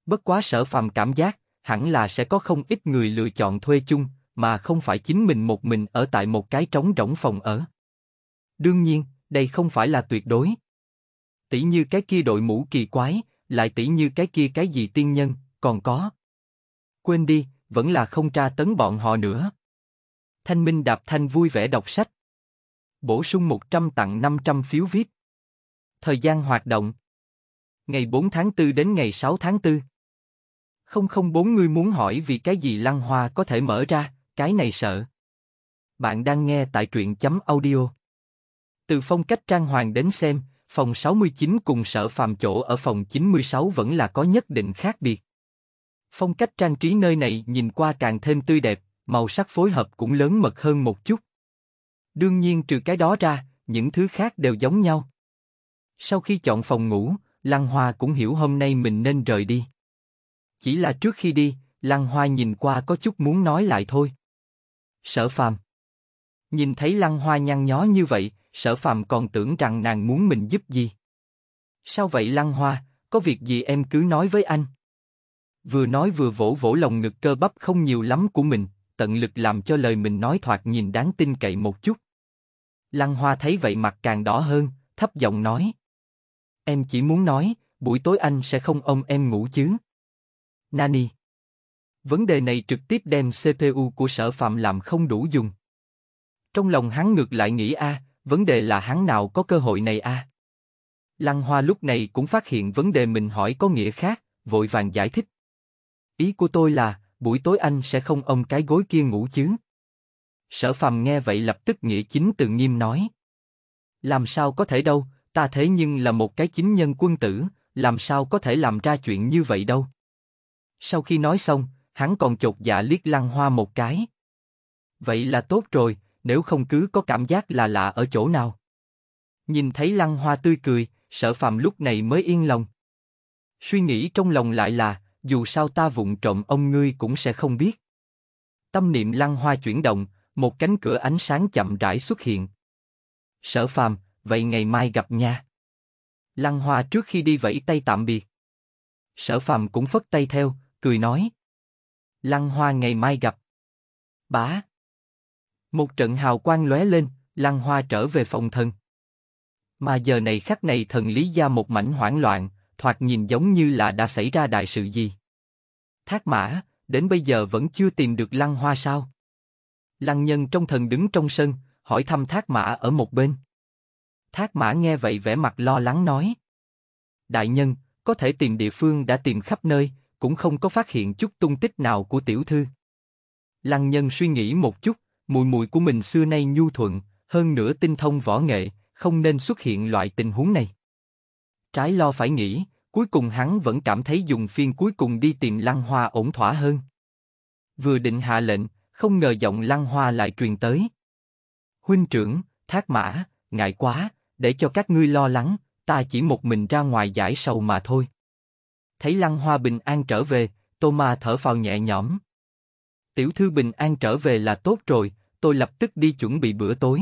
Bất quá sở phàm cảm giác, hẳn là sẽ có không ít người lựa chọn thuê chung, mà không phải chính mình một mình ở tại một cái trống rỗng phòng ở. Đương nhiên, đây không phải là tuyệt đối. Tỷ như cái kia đội mũ kỳ quái, lại tỷ như cái kia cái gì tiên nhân, còn có. Quên đi, vẫn là không tra tấn bọn họ nữa. Thanh Minh Đạp Thanh vui vẻ đọc sách. Bổ sung 100 tặng 500 phiếu VIP. Thời gian hoạt động. Ngày 4 tháng 4 đến ngày 6 tháng 4. 004 ngươi muốn hỏi vì cái gì Lăng Hoa có thể mở ra, cái này sợ. Bạn đang nghe tại truyện chấm audio. Từ phong cách trang hoàng đến xem, phòng 69 cùng sở phàm chỗ ở phòng 96 vẫn là có nhất định khác biệt. Phong cách trang trí nơi này nhìn qua càng thêm tươi đẹp, màu sắc phối hợp cũng lớn mật hơn một chút. Đương nhiên trừ cái đó ra, những thứ khác đều giống nhau. Sau khi chọn phòng ngủ, Lăng Hoa cũng hiểu hôm nay mình nên rời đi. Chỉ là trước khi đi, Lăng Hoa nhìn qua có chút muốn nói lại thôi. Sở Phàm. Nhìn thấy Lăng Hoa nhăn nhó như vậy, Sở Phàm còn tưởng rằng nàng muốn mình giúp gì. Sao vậy Lăng Hoa, có việc gì em cứ nói với anh. Vừa nói vừa vỗ vỗ lồng ngực cơ bắp không nhiều lắm của mình, tận lực làm cho lời mình nói thoạt nhìn đáng tin cậy một chút. Lăng Hoa thấy vậy mặt càng đỏ hơn, thấp giọng nói. Em chỉ muốn nói, buổi tối anh sẽ không ôm em ngủ chứ. Nani. Vấn đề này trực tiếp đem CPU của sở phạm làm không đủ dùng. Trong lòng hắn ngược lại nghĩ a, à, vấn đề là hắn nào có cơ hội này a. À? Lăng Hoa lúc này cũng phát hiện vấn đề mình hỏi có nghĩa khác, vội vàng giải thích. Ý của tôi là, buổi tối anh sẽ không ôm cái gối kia ngủ chứ? Sở phàm nghe vậy lập tức nghĩa chính từ nghiêm nói. Làm sao có thể đâu, ta thế nhưng là một cái chính nhân quân tử, làm sao có thể làm ra chuyện như vậy đâu. Sau khi nói xong, hắn còn chột dạ liếc lăng hoa một cái. Vậy là tốt rồi, nếu không cứ có cảm giác là lạ ở chỗ nào. Nhìn thấy lăng hoa tươi cười, sở phàm lúc này mới yên lòng. Suy nghĩ trong lòng lại là, dù sao ta vụng trộm ông ngươi cũng sẽ không biết. Tâm niệm lăng hoa chuyển động, một cánh cửa ánh sáng chậm rãi xuất hiện. Sở phàm, vậy ngày mai gặp nha. Lăng hoa trước khi đi vẫy tay tạm biệt. Sở phàm cũng phất tay theo, cười nói, Lăng Hoa ngày mai gặp. Bá. Một trận hào quang lóe lên, Lăng Hoa trở về phòng thần. Mà giờ này khắc này thần Lý Gia một mảnh hoảng loạn, thoạt nhìn giống như là đã xảy ra đại sự gì. Thác mã, đến bây giờ vẫn chưa tìm được Lăng Hoa sao? Lăng nhân trong thần đứng trong sân, hỏi thăm thác mã ở một bên. Thác mã nghe vậy vẻ mặt lo lắng nói. Đại nhân, có thể tìm địa phương đã tìm khắp nơi, cũng không có phát hiện chút tung tích nào của tiểu thư. Lăng nhân suy nghĩ một chút, mùi mùi của mình xưa nay nhu thuận, hơn nữa tinh thông võ nghệ, không nên xuất hiện loại tình huống này. Trái lo phải nghĩ, cuối cùng hắn vẫn cảm thấy dùng phiên cuối cùng đi tìm lăng hoa ổn thỏa hơn. Vừa định hạ lệnh, không ngờ giọng lăng hoa lại truyền tới. Huynh trưởng, thác mã, ngại quá, để cho các ngươi lo lắng, ta chỉ một mình ra ngoài giải sầu mà thôi. Thấy Lăng Hoa bình an trở về, Tô Ma thở phào nhẹ nhõm. Tiểu thư bình an trở về là tốt rồi, tôi lập tức đi chuẩn bị bữa tối.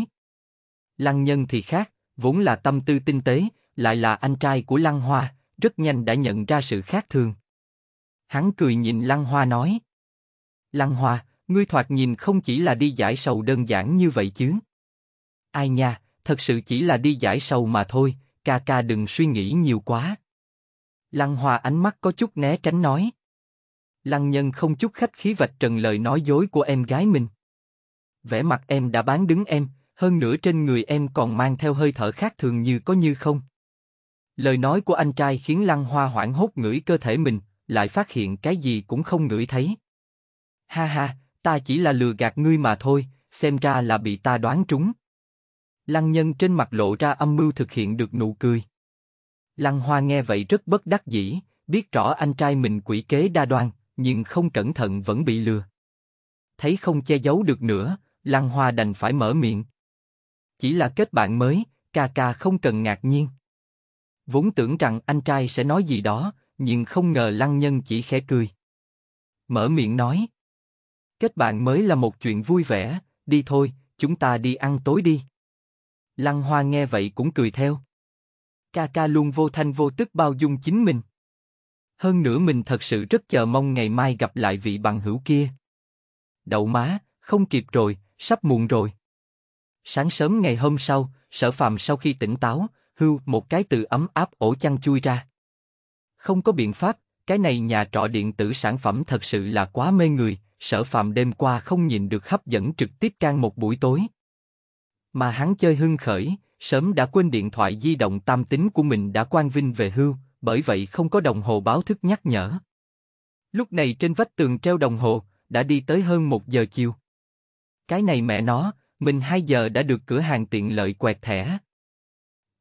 Lăng Nhân thì khác, vốn là tâm tư tinh tế, lại là anh trai của Lăng Hoa, rất nhanh đã nhận ra sự khác thường. Hắn cười nhìn Lăng Hoa nói. Lăng Hoa, ngươi thoạt nhìn không chỉ là đi giải sầu đơn giản như vậy chứ. Ai nha, thật sự chỉ là đi giải sầu mà thôi, ca ca đừng suy nghĩ nhiều quá. Lăng Hoa ánh mắt có chút né tránh nói. Lăng Nhân không chút khách khí vạch trần lời nói dối của em gái mình. Vẻ mặt em đã bán đứng em, hơn nữa trên người em còn mang theo hơi thở khác thường như có như không. Lời nói của anh trai khiến Lăng Hoa hoảng hốt ngửi cơ thể mình, lại phát hiện cái gì cũng không ngửi thấy. Ha ha, ta chỉ là lừa gạt ngươi mà thôi, xem ra là bị ta đoán trúng. Lăng Nhân trên mặt lộ ra âm mưu thực hiện được nụ cười. Lăng Hoa nghe vậy rất bất đắc dĩ, biết rõ anh trai mình quỷ kế đa đoan, nhưng không cẩn thận vẫn bị lừa. Thấy không che giấu được nữa, Lăng Hoa đành phải mở miệng. Chỉ là kết bạn mới, ca ca không cần ngạc nhiên. Vốn tưởng rằng anh trai sẽ nói gì đó, nhưng không ngờ Lăng Nhân chỉ khẽ cười. Mở miệng nói. Kết bạn mới là một chuyện vui vẻ, đi thôi, chúng ta đi ăn tối đi. Lăng Hoa nghe vậy cũng cười theo. Kaka luôn vô thanh vô tức bao dung chính mình. Hơn nữa mình thật sự rất chờ mong ngày mai gặp lại vị bằng hữu kia. Đậu má, không kịp rồi, sắp muộn rồi. Sáng sớm ngày hôm sau, sở phàm sau khi tỉnh táo, hưu một cái từ ấm áp ổ chăn chui ra. Không có biện pháp, cái này nhà trọ điện tử sản phẩm thật sự là quá mê người, sở phàm đêm qua không nhìn được hấp dẫn trực tiếp can một buổi tối. Mà hắn chơi hưng khởi, sớm đã quên điện thoại di động tam tính của mình đã quan vinh về hưu, bởi vậy không có đồng hồ báo thức nhắc nhở. Lúc này trên vách tường treo đồng hồ, đã đi tới hơn một giờ chiều. Cái này mẹ nó, mình 2 giờ đã được cửa hàng tiện lợi quẹt thẻ.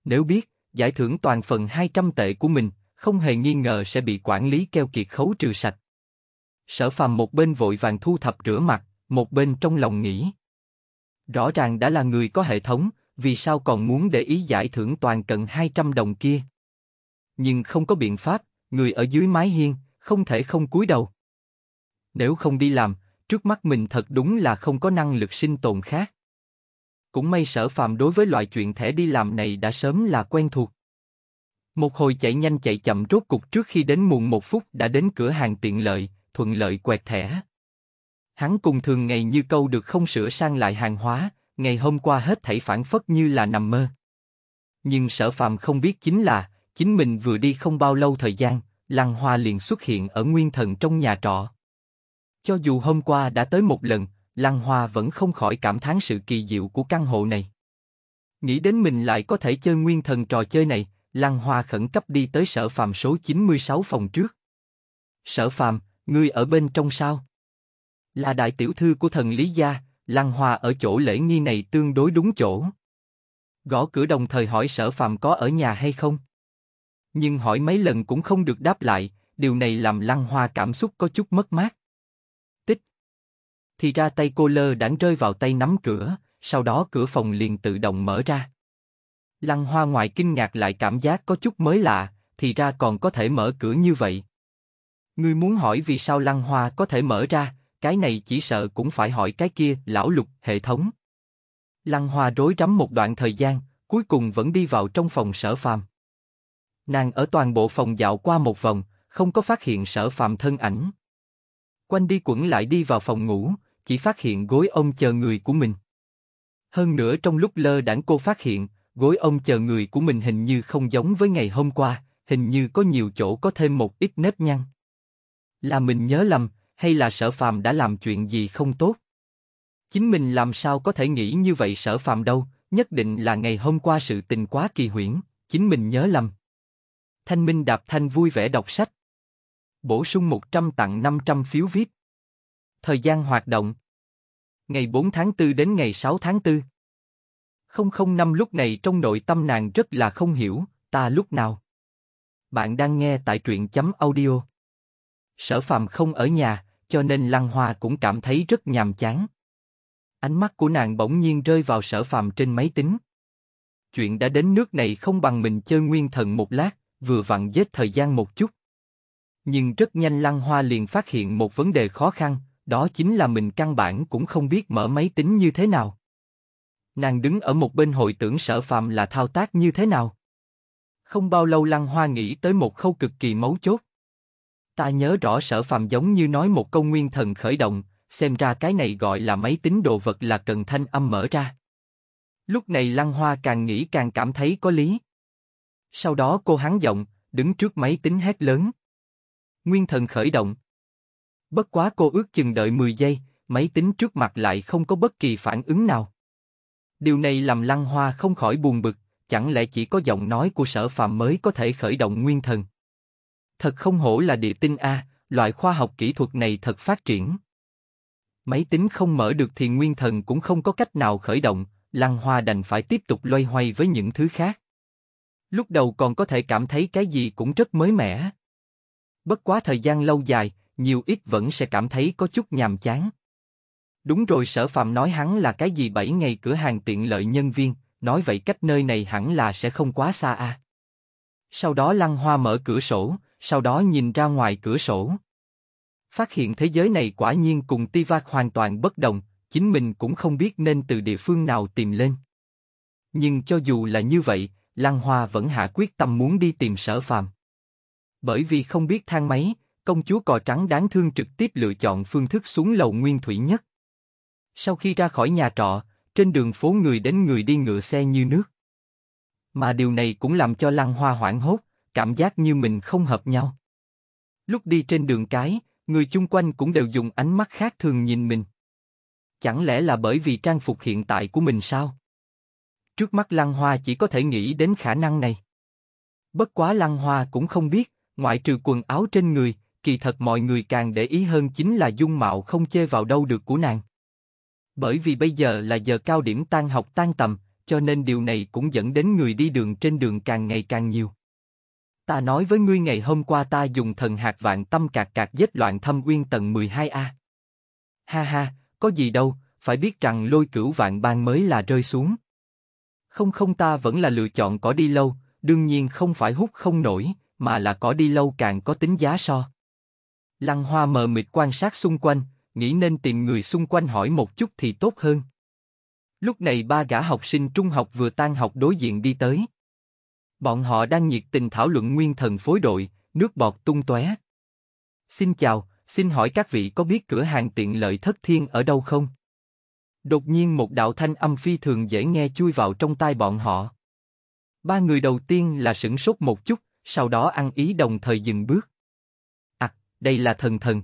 Nếu biết, giải thưởng toàn phần 200 tệ của mình, không hề nghi ngờ sẽ bị quản lý keo kiệt khấu trừ sạch. Sở phàm một bên vội vàng thu thập rửa mặt, một bên trong lòng nghĩ. Rõ ràng đã là người có hệ thống, vì sao còn muốn để ý giải thưởng toàn cận 200 đồng kia? Nhưng không có biện pháp, người ở dưới mái hiên, không thể không cúi đầu. Nếu không đi làm, trước mắt mình thật đúng là không có năng lực sinh tồn khác. Cũng may sở phàm đối với loại chuyện thẻ đi làm này đã sớm là quen thuộc. Một hồi chạy nhanh chạy chậm rốt cục trước khi đến muộn một phút đã đến cửa hàng tiện lợi, thuận lợi quẹt thẻ. Hắn cùng thường ngày như câu được không sửa sang lại hàng hóa, ngày hôm qua hết thảy phản phất như là nằm mơ. Nhưng sở phàm không biết chính là, chính mình vừa đi không bao lâu thời gian, Lăng Hoa liền xuất hiện ở nguyên thần trong nhà trọ. Cho dù hôm qua đã tới một lần, Lăng Hoa vẫn không khỏi cảm thán sự kỳ diệu của căn hộ này. Nghĩ đến mình lại có thể chơi nguyên thần trò chơi này, Lăng Hoa khẩn cấp đi tới sở phàm số 96 phòng trước. Sở phàm, ngươi ở bên trong sao? Là đại tiểu thư của thần Lý Gia, Lăng Hoa ở chỗ lễ nghi này tương đối đúng chỗ. Gõ cửa đồng thời hỏi sở phàm có ở nhà hay không. Nhưng hỏi mấy lần cũng không được đáp lại, điều này làm Lăng Hoa cảm xúc có chút mất mát. Tích. Thì ra tay cô lơ đãng rơi vào tay nắm cửa, sau đó cửa phòng liền tự động mở ra. Lăng Hoa ngoài kinh ngạc lại cảm giác có chút mới lạ, thì ra còn có thể mở cửa như vậy. Ngươi muốn hỏi vì sao Lăng Hoa có thể mở ra, cái này chỉ sợ cũng phải hỏi cái kia, lão lục, hệ thống. Lăng Hoa rối rắm một đoạn thời gian, cuối cùng vẫn đi vào trong phòng sở phàm. Nàng ở toàn bộ phòng dạo qua một vòng, không có phát hiện sở phàm thân ảnh. Quanh đi quẩn lại đi vào phòng ngủ, chỉ phát hiện gối ông chờ người của mình. Hơn nữa trong lúc lơ đãng cô phát hiện, gối ông chờ người của mình hình như không giống với ngày hôm qua, hình như có nhiều chỗ có thêm một ít nếp nhăn. Là mình nhớ lầm, hay là sở phàm đã làm chuyện gì không tốt. Chính mình làm sao có thể nghĩ như vậy sở phàm đâu, nhất định là ngày hôm qua sự tình quá kỳ huyễn, chính mình nhớ lầm. Thanh Minh Đạp Thanh vui vẻ đọc sách. Bổ sung 100 tặng 500 phiếu VIP. Thời gian hoạt động. Ngày 4 tháng 4 đến ngày 6 tháng 4. 005 lúc này trong nội tâm nàng rất là không hiểu, ta lúc nào. Bạn đang nghe tại truyện chấm audio. Sở phàm không ở nhà, cho nên Lăng Hoa cũng cảm thấy rất nhàm chán. Ánh mắt của nàng bỗng nhiên rơi vào sở phàm trên máy tính. Chuyện đã đến nước này không bằng mình chơi nguyên thần một lát, vừa vặn giết thời gian một chút. Nhưng rất nhanh Lăng Hoa liền phát hiện một vấn đề khó khăn, đó chính là mình căn bản cũng không biết mở máy tính như thế nào. Nàng đứng ở một bên hội tưởng sở phàm là thao tác như thế nào. Không bao lâu Lăng Hoa nghĩ tới một khâu cực kỳ mấu chốt. Ta nhớ rõ sở phàm giống như nói một câu nguyên thần khởi động, xem ra cái này gọi là máy tính đồ vật là cần thanh âm mở ra. Lúc này Lăng Hoa càng nghĩ càng cảm thấy có lý. Sau đó cô hắn giọng, đứng trước máy tính hét lớn. Nguyên thần khởi động. Bất quá cô ước chừng đợi 10 giây, máy tính trước mặt lại không có bất kỳ phản ứng nào. Điều này làm Lăng Hoa không khỏi buồn bực, chẳng lẽ chỉ có giọng nói của sở phàm mới có thể khởi động nguyên thần. Thật không hổ là địa tinh a, loại khoa học kỹ thuật này thật phát triển. Máy tính không mở được thì nguyên thần cũng không có cách nào khởi động, Lăng Hoa đành phải tiếp tục loay hoay với những thứ khác. Lúc đầu còn có thể cảm thấy cái gì cũng rất mới mẻ. Bất quá thời gian lâu dài, nhiều ít vẫn sẽ cảm thấy có chút nhàm chán. Đúng rồi sở phạm nói hắn là cái gì bảy ngày cửa hàng tiện lợi nhân viên, nói vậy cách nơi này hẳn là sẽ không quá xa a. À. Sau đó Lăng Hoa mở cửa sổ, sau đó nhìn ra ngoài cửa sổ. Phát hiện thế giới này quả nhiên cùng Tivac hoàn toàn bất đồng, chính mình cũng không biết nên từ địa phương nào tìm lên. Nhưng cho dù là như vậy, Lăng Hoa vẫn hạ quyết tâm muốn đi tìm sở phàm. Bởi vì không biết thang máy, công chúa cò trắng đáng thương trực tiếp lựa chọn phương thức xuống lầu nguyên thủy nhất. Sau khi ra khỏi nhà trọ, trên đường phố người đến người đi ngựa xe như nước. Mà điều này cũng làm cho Lăng Hoa hoảng hốt, cảm giác như mình không hợp nhau. Lúc đi trên đường cái, người chung quanh cũng đều dùng ánh mắt khác thường nhìn mình. Chẳng lẽ là bởi vì trang phục hiện tại của mình sao? Trước mắt Lăng Hoa chỉ có thể nghĩ đến khả năng này. Bất quá Lăng Hoa cũng không biết, ngoại trừ quần áo trên người, kỳ thật mọi người càng để ý hơn chính là dung mạo không chê vào đâu được của nàng. Bởi vì bây giờ là giờ cao điểm tan học tan tầm, cho nên điều này cũng dẫn đến người đi đường trên đường càng ngày càng nhiều. Ta nói với ngươi ngày hôm qua ta dùng thần hạt vạn tâm cạc cạc giết loạn thâm uyên tầng 12A. Ha ha, có gì đâu, phải biết rằng lôi cửu vạn ban mới là rơi xuống. Không không ta vẫn là lựa chọn có đi lâu, đương nhiên không phải hút không nổi, mà là có đi lâu càng có tính giá so. Lăng hoa mờ mịt quan sát xung quanh, nghĩ nên tìm người xung quanh hỏi một chút thì tốt hơn. Lúc này ba gã học sinh trung học vừa tan học đối diện đi tới. Bọn họ đang nhiệt tình thảo luận nguyên thần phối đội, nước bọt tung tóe. Xin chào, xin hỏi các vị có biết cửa hàng tiện lợi thất thiên ở đâu không? Đột nhiên một đạo thanh âm phi thường dễ nghe chui vào trong tai bọn họ. Ba người đầu tiên là sửng sốt một chút, sau đó ăn ý đồng thời dừng bước. À, đây là thần thần.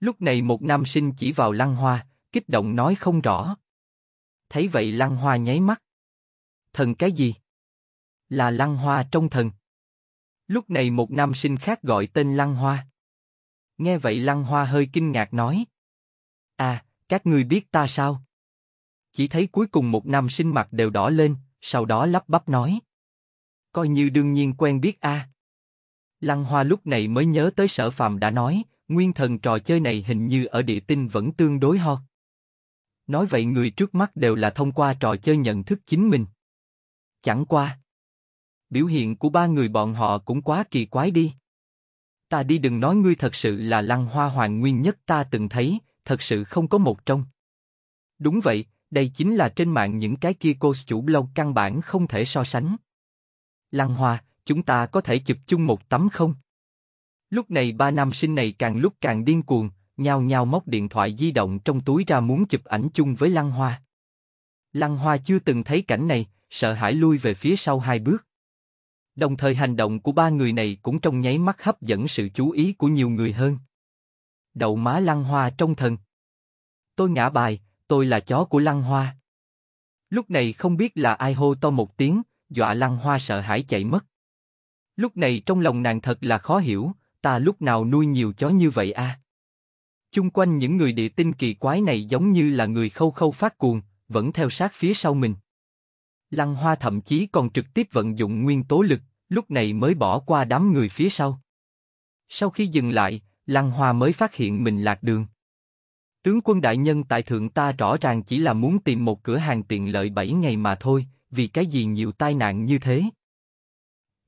Lúc này một nam sinh chỉ vào lăng hoa, kích động nói không rõ. Thấy vậy lăng hoa nháy mắt. Thần cái gì? là Lăng Hoa trong thần. Lúc này một nam sinh khác gọi tên Lăng Hoa. Nghe vậy Lăng Hoa hơi kinh ngạc nói. À, các ngươi biết ta sao? Chỉ thấy cuối cùng một nam sinh mặt đều đỏ lên, sau đó lắp bắp nói. Coi như đương nhiên quen biết a. À. Lăng Hoa lúc này mới nhớ tới sở phàm đã nói, nguyên thần trò chơi này hình như ở địa tinh vẫn tương đối ho. Nói vậy người trước mắt đều là thông qua trò chơi nhận thức chính mình. Chẳng qua biểu hiện của ba người bọn họ cũng quá kỳ quái đi. Ta đi đừng nói ngươi thật sự là lăng hoa hoàng nguyên nhất ta từng thấy, thật sự không có một trong. Đúng vậy, đây chính là trên mạng những cái kia cô chủ blog căn bản không thể so sánh. Lăng hoa, chúng ta có thể chụp chung một tấm không? Lúc này ba nam sinh này càng lúc càng điên cuồng, nhao nhao móc điện thoại di động trong túi ra muốn chụp ảnh chung với Lăng Hoa. Lăng Hoa chưa từng thấy cảnh này, sợ hãi lui về phía sau hai bước. Đồng thời hành động của ba người này cũng trong nháy mắt hấp dẫn sự chú ý của nhiều người hơn. Đậu má Lăng Hoa trong thần. Tôi ngã bài, tôi là chó của Lăng Hoa. Lúc này không biết là ai hô to một tiếng, dọa Lăng Hoa sợ hãi chạy mất. Lúc này trong lòng nàng thật là khó hiểu, ta lúc nào nuôi nhiều chó như vậy a? À? Chung quanh những người địa tinh kỳ quái này giống như là người khâu khâu phát cuồng, vẫn theo sát phía sau mình. Lăng Hoa thậm chí còn trực tiếp vận dụng nguyên tố lực, lúc này mới bỏ qua đám người phía sau. Sau khi dừng lại, Lăng Hoa mới phát hiện mình lạc đường. Tướng quân đại nhân tại thượng ta rõ ràng chỉ là muốn tìm một cửa hàng tiện lợi 7 ngày mà thôi, vì cái gì nhiều tai nạn như thế.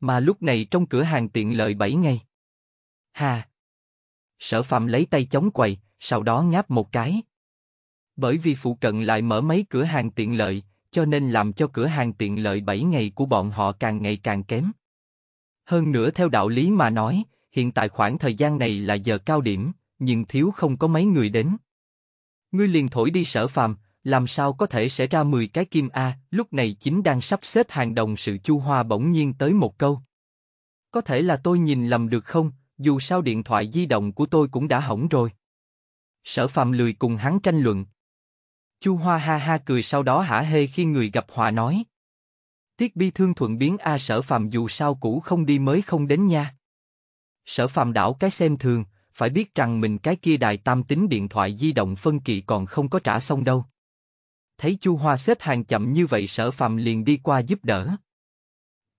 Mà lúc này trong cửa hàng tiện lợi 7 ngày. Hà! Sở phạm lấy tay chống quầy, sau đó ngáp một cái. Bởi vì phụ cận lại mở mấy cửa hàng tiện lợi, cho nên làm cho cửa hàng tiện lợi 7 ngày của bọn họ càng ngày càng kém. Hơn nữa theo đạo lý mà nói, hiện tại khoảng thời gian này là giờ cao điểm, nhưng thiếu không có mấy người đến. Ngươi liền thổi đi sở phàm, làm sao có thể sẽ ra 10 cái kim A, lúc này chính đang sắp xếp hàng đồng sự chu hoa bỗng nhiên tới một câu. Có thể là tôi nhìn lầm được không, dù sao điện thoại di động của tôi cũng đã hỏng rồi. Sở phàm lười cùng hắn tranh luận. Chu hoa ha ha cười sau đó hả hê khi người gặp họa nói, Tiết bi thương thuận biến A sở phàm dù sao cũ không đi mới không đến nha. Sở phàm đảo cái xem thường, phải biết rằng mình cái kia đài tam tính điện thoại di động phân kỳ còn không có trả xong đâu. Thấy Chu Hoa xếp hàng chậm như vậy sở phàm liền đi qua giúp đỡ.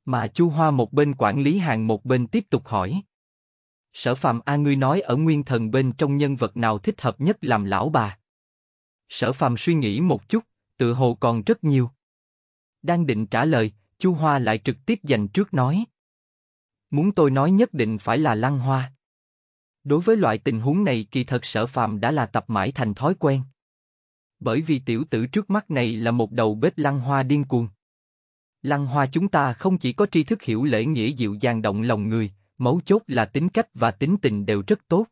Mà Chu Hoa một bên quản lý hàng một bên tiếp tục hỏi. Sở phàm A ngươi nói ở nguyên thần bên trong nhân vật nào thích hợp nhất làm lão bà? Sở phàm suy nghĩ một chút, tự hồ còn rất nhiều đang định trả lời, Chu Hoa lại trực tiếp giành trước nói. Muốn tôi nói nhất định phải là Lăng Hoa. Đối với loại tình huống này kỳ thật sở phạm đã là tập mãi thành thói quen. Bởi vì tiểu tử trước mắt này là một đầu bếp Lăng Hoa điên cuồng. Lăng Hoa chúng ta không chỉ có tri thức hiểu lễ nghĩa dịu dàng động lòng người, mấu chốt là tính cách và tính tình đều rất tốt.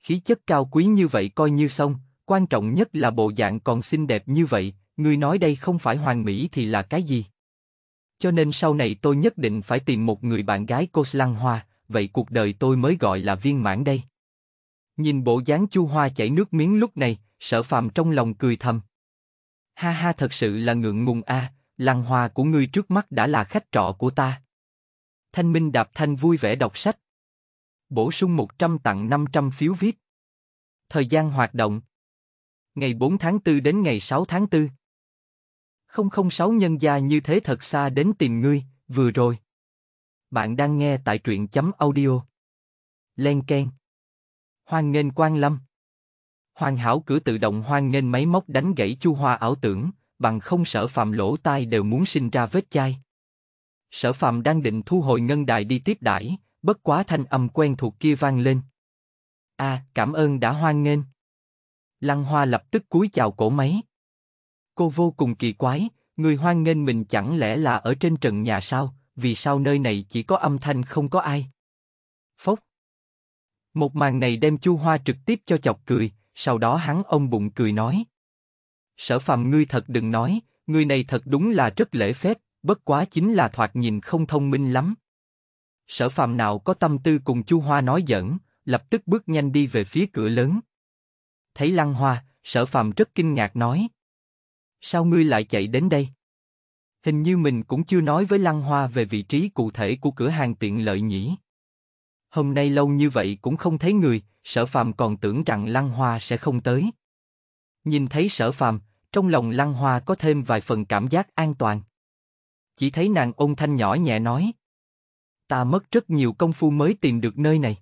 Khí chất cao quý như vậy coi như xong, quan trọng nhất là bộ dạng còn xinh đẹp như vậy, Ngươi nói đây không phải hoàn mỹ thì là cái gì? Cho nên sau này tôi nhất định phải tìm một người bạn gái cô Lăng Hoa, vậy cuộc đời tôi mới gọi là viên mãn đây. Nhìn bộ dáng Chu Hoa chảy nước miếng lúc này, Sở Phàm trong lòng cười thầm. Ha ha thật sự là ngượng ngùng a, à, Lăng Hoa của ngươi trước mắt đã là khách trọ của ta. Thanh Minh đạp thanh vui vẻ đọc sách. Bổ sung 100 tặng 500 phiếu VIP. Thời gian hoạt động: ngày 4 tháng 4 đến ngày 6 tháng 4 không không sáu nhân gia như thế thật xa đến tìm ngươi, vừa rồi. Bạn đang nghe tại truyện chấm audio. Len Ken Hoan nghênh quan lâm Hoàn hảo cửa tự động hoan nghênh máy móc đánh gãy chu hoa ảo tưởng, bằng không sở phạm lỗ tai đều muốn sinh ra vết chai. Sở phạm đang định thu hồi ngân đài đi tiếp đãi, bất quá thanh âm quen thuộc kia vang lên. a à, cảm ơn đã hoan nghênh. Lăng hoa lập tức cúi chào cổ máy. Cô vô cùng kỳ quái, người hoan nghênh mình chẳng lẽ là ở trên trần nhà sao, vì sao nơi này chỉ có âm thanh không có ai? Phốc! Một màn này đem chu hoa trực tiếp cho chọc cười, sau đó hắn ông bụng cười nói. Sở phàm ngươi thật đừng nói, người này thật đúng là rất lễ phép, bất quá chính là thoạt nhìn không thông minh lắm. Sở phàm nào có tâm tư cùng chu hoa nói giỡn, lập tức bước nhanh đi về phía cửa lớn. Thấy lăng hoa, sở phàm rất kinh ngạc nói. Sao ngươi lại chạy đến đây? Hình như mình cũng chưa nói với Lăng Hoa về vị trí cụ thể của cửa hàng tiện lợi nhỉ. Hôm nay lâu như vậy cũng không thấy người, Sở Phàm còn tưởng rằng Lăng Hoa sẽ không tới. Nhìn thấy Sở Phàm, trong lòng Lăng Hoa có thêm vài phần cảm giác an toàn. Chỉ thấy nàng ôn thanh nhỏ nhẹ nói: "Ta mất rất nhiều công phu mới tìm được nơi này."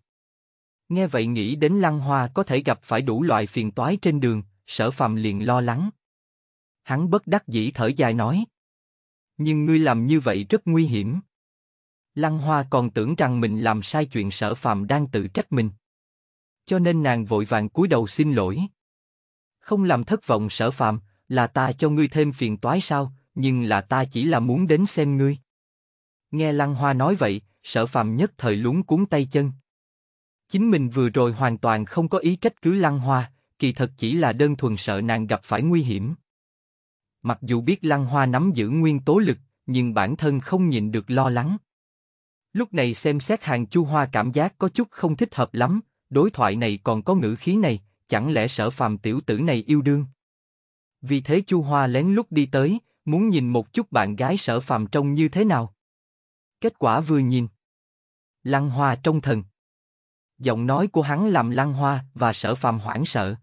Nghe vậy nghĩ đến Lăng Hoa có thể gặp phải đủ loại phiền toái trên đường, Sở Phàm liền lo lắng. Hắn bất đắc dĩ thở dài nói. Nhưng ngươi làm như vậy rất nguy hiểm. Lăng Hoa còn tưởng rằng mình làm sai chuyện sở phàm đang tự trách mình. Cho nên nàng vội vàng cúi đầu xin lỗi. Không làm thất vọng sở phàm, là ta cho ngươi thêm phiền toái sao, nhưng là ta chỉ là muốn đến xem ngươi. Nghe Lăng Hoa nói vậy, sở phàm nhất thời lúng cuốn tay chân. Chính mình vừa rồi hoàn toàn không có ý trách cứ Lăng Hoa, kỳ thật chỉ là đơn thuần sợ nàng gặp phải nguy hiểm. Mặc dù biết Lăng Hoa nắm giữ nguyên tố lực, nhưng bản thân không nhịn được lo lắng. Lúc này xem xét hàng Chu Hoa cảm giác có chút không thích hợp lắm, đối thoại này còn có ngữ khí này, chẳng lẽ sở phàm tiểu tử này yêu đương? Vì thế Chu Hoa lén lút đi tới, muốn nhìn một chút bạn gái sở phàm trông như thế nào. Kết quả vừa nhìn. Lăng Hoa trong thần. Giọng nói của hắn làm Lăng Hoa và sở phàm hoảng sợ.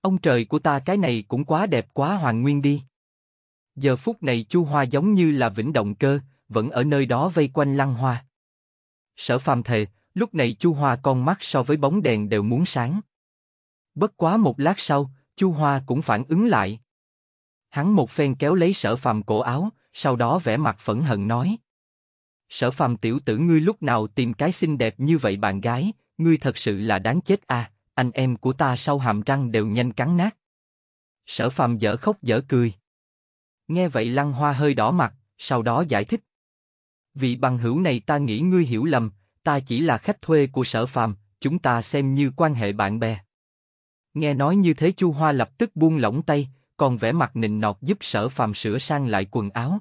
Ông trời của ta cái này cũng quá đẹp quá hoàn nguyên đi. Giờ phút này Chu Hoa giống như là vĩnh động cơ, vẫn ở nơi đó vây quanh lăng hoa. Sở phàm thề, lúc này Chu Hoa con mắt so với bóng đèn đều muốn sáng. Bất quá một lát sau, Chu Hoa cũng phản ứng lại. Hắn một phen kéo lấy sở phàm cổ áo, sau đó vẻ mặt phẫn hận nói. Sở phàm tiểu tử ngươi lúc nào tìm cái xinh đẹp như vậy bạn gái, ngươi thật sự là đáng chết à, anh em của ta sau hàm răng đều nhanh cắn nát. Sở phàm dở khóc dở cười. Nghe vậy lăng hoa hơi đỏ mặt, sau đó giải thích. Vị bằng hữu này ta nghĩ ngươi hiểu lầm, ta chỉ là khách thuê của sở phàm, chúng ta xem như quan hệ bạn bè. Nghe nói như thế Chu Hoa lập tức buông lỏng tay, còn vẻ mặt nịnh nọt giúp sở phàm sửa sang lại quần áo.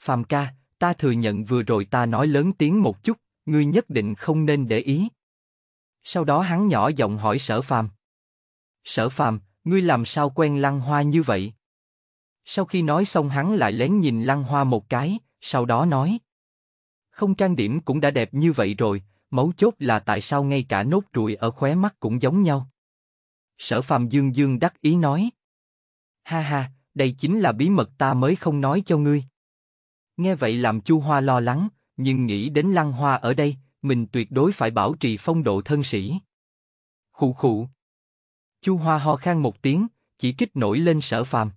Phàm ca, ta thừa nhận vừa rồi ta nói lớn tiếng một chút, ngươi nhất định không nên để ý. Sau đó hắn nhỏ giọng hỏi Sở Phàm. Sở Phàm, ngươi làm sao quen Lăng Hoa như vậy? Sau khi nói xong hắn lại lén nhìn Lăng Hoa một cái, sau đó nói. Không trang điểm cũng đã đẹp như vậy rồi, mấu chốt là tại sao ngay cả nốt ruồi ở khóe mắt cũng giống nhau. Sở Phàm Dương Dương đắc ý nói. Ha ha, đây chính là bí mật ta mới không nói cho ngươi. Nghe vậy làm Chu Hoa lo lắng, nhưng nghĩ đến Lăng Hoa ở đây, mình tuyệt đối phải bảo trì phong độ thân sĩ. Khụ khụ. Chu Hoa ho khan một tiếng, chỉ trích nổi lên sở phàm.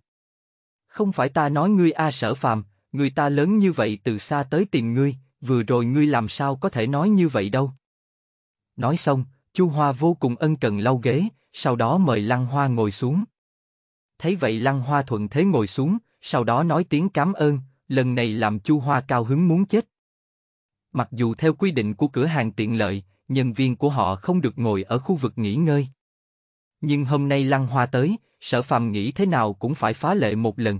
Không phải ta nói ngươi a sở phàm, người ta lớn như vậy từ xa tới tìm ngươi, vừa rồi ngươi làm sao có thể nói như vậy đâu. Nói xong, Chu Hoa vô cùng ân cần lau ghế, sau đó mời Lăng Hoa ngồi xuống. Thấy vậy Lăng Hoa thuận thế ngồi xuống, sau đó nói tiếng cảm ơn, lần này làm Chu Hoa cao hứng muốn chết. Mặc dù theo quy định của cửa hàng tiện lợi, nhân viên của họ không được ngồi ở khu vực nghỉ ngơi. Nhưng hôm nay Lăng Hoa tới, Sở Phàm nghĩ thế nào cũng phải phá lệ một lần.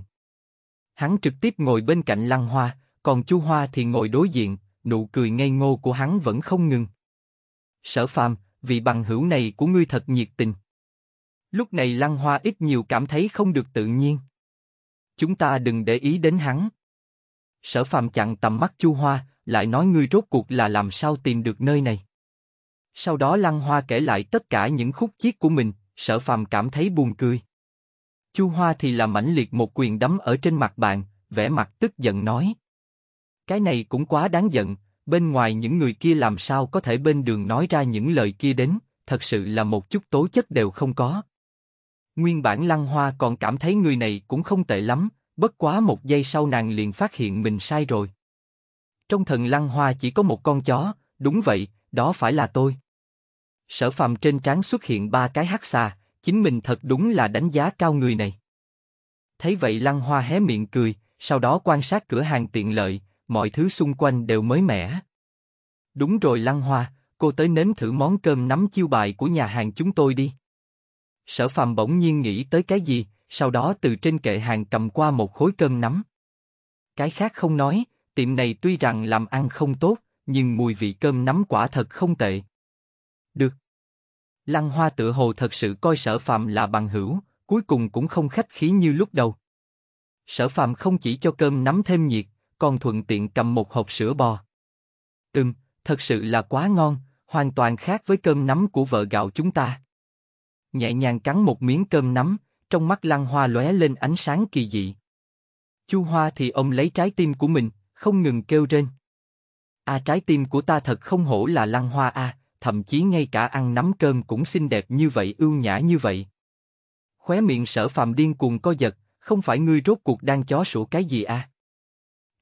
Hắn trực tiếp ngồi bên cạnh Lăng Hoa, còn Chu Hoa thì ngồi đối diện, nụ cười ngây ngô của hắn vẫn không ngừng. Sở Phàm, vị bằng hữu này của ngươi thật nhiệt tình. Lúc này Lăng Hoa ít nhiều cảm thấy không được tự nhiên. Chúng ta đừng để ý đến hắn. Sở Phàm chặn tầm mắt Chu Hoa, lại nói ngươi rốt cuộc là làm sao tìm được nơi này. Sau đó Lăng Hoa kể lại tất cả những khúc chiết của mình, sở phàm cảm thấy buồn cười. Chu Hoa thì là mãnh liệt một quyền đấm ở trên mặt bạn, vẻ mặt tức giận nói. Cái này cũng quá đáng giận, bên ngoài những người kia làm sao có thể bên đường nói ra những lời kia đến, thật sự là một chút tố chất đều không có. Nguyên bản Lăng Hoa còn cảm thấy người này cũng không tệ lắm, bất quá một giây sau nàng liền phát hiện mình sai rồi. Trong thần lăng hoa chỉ có một con chó, đúng vậy, đó phải là tôi. Sở phàm trên trán xuất hiện ba cái hắc xà, chính mình thật đúng là đánh giá cao người này. Thấy vậy lăng hoa hé miệng cười, sau đó quan sát cửa hàng tiện lợi, mọi thứ xung quanh đều mới mẻ. Đúng rồi lăng hoa, cô tới nếm thử món cơm nắm chiêu bài của nhà hàng chúng tôi đi. Sở phàm bỗng nhiên nghĩ tới cái gì, sau đó từ trên kệ hàng cầm qua một khối cơm nắm. Cái khác không nói, tiệm này tuy rằng làm ăn không tốt, nhưng mùi vị cơm nắm quả thật không tệ. Được. Lăng Hoa tự hồ thật sự coi Sở Phạm là bằng hữu, cuối cùng cũng không khách khí như lúc đầu. Sở Phạm không chỉ cho cơm nắm thêm nhiệt, còn thuận tiện cầm một hộp sữa bò. Ừm, thật sự là quá ngon, hoàn toàn khác với cơm nắm của vợ gạo chúng ta. Nhẹ nhàng cắn một miếng cơm nắm, trong mắt Lăng Hoa lóe lên ánh sáng kỳ dị. Chu Hoa thì ông lấy trái tim của mình, không ngừng kêu rên. À trái tim của ta thật không hổ là lăng hoa a, à, thậm chí ngay cả ăn nắm cơm cũng xinh đẹp như vậy ưu nhã như vậy. Khóe miệng sở phàm điên cuồng co giật, không phải ngươi rốt cuộc đang chó sủa cái gì a? À?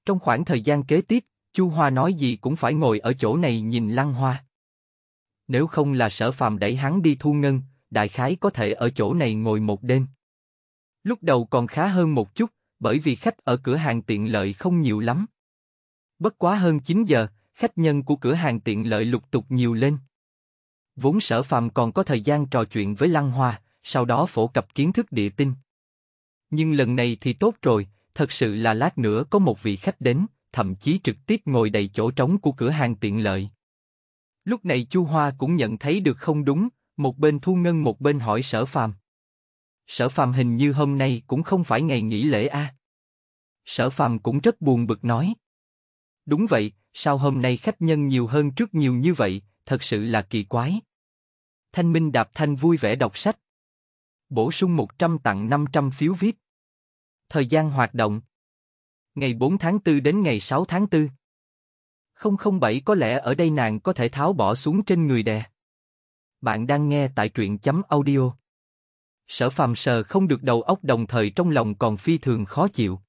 Trong khoảng thời gian kế tiếp, Chu Hoa nói gì cũng phải ngồi ở chỗ này nhìn lăng hoa. Nếu không là sở phàm đẩy hắn đi thu ngân, đại khái có thể ở chỗ này ngồi một đêm. Lúc đầu còn khá hơn một chút, bởi vì khách ở cửa hàng tiện lợi không nhiều lắm. Bất quá hơn 9 giờ, khách nhân của cửa hàng tiện lợi lục tục nhiều lên. Vốn sở phàm còn có thời gian trò chuyện với Lăng Hoa, sau đó phổ cập kiến thức địa tinh. Nhưng lần này thì tốt rồi, thật sự là lát nữa có một vị khách đến, thậm chí trực tiếp ngồi đầy chỗ trống của cửa hàng tiện lợi. Lúc này Chu Hoa cũng nhận thấy được không đúng, một bên thu ngân một bên hỏi sở phàm. Sở phàm hình như hôm nay cũng không phải ngày nghỉ lễ a. Sở phàm cũng rất buồn bực nói, Đúng vậy, sao hôm nay khách nhân nhiều hơn trước nhiều như vậy, thật sự là kỳ quái. Thanh Minh Đạp Thanh vui vẻ đọc sách. Bổ sung 100 tặng 500 phiếu VIP. Thời gian hoạt động Ngày 4 tháng 4 đến ngày 6 tháng 4 007 có lẽ ở đây nàng có thể tháo bỏ xuống trên người đè. Bạn đang nghe tại truyện chấm audio. Sở phàm sờ không được đầu óc đồng thời trong lòng còn phi thường khó chịu.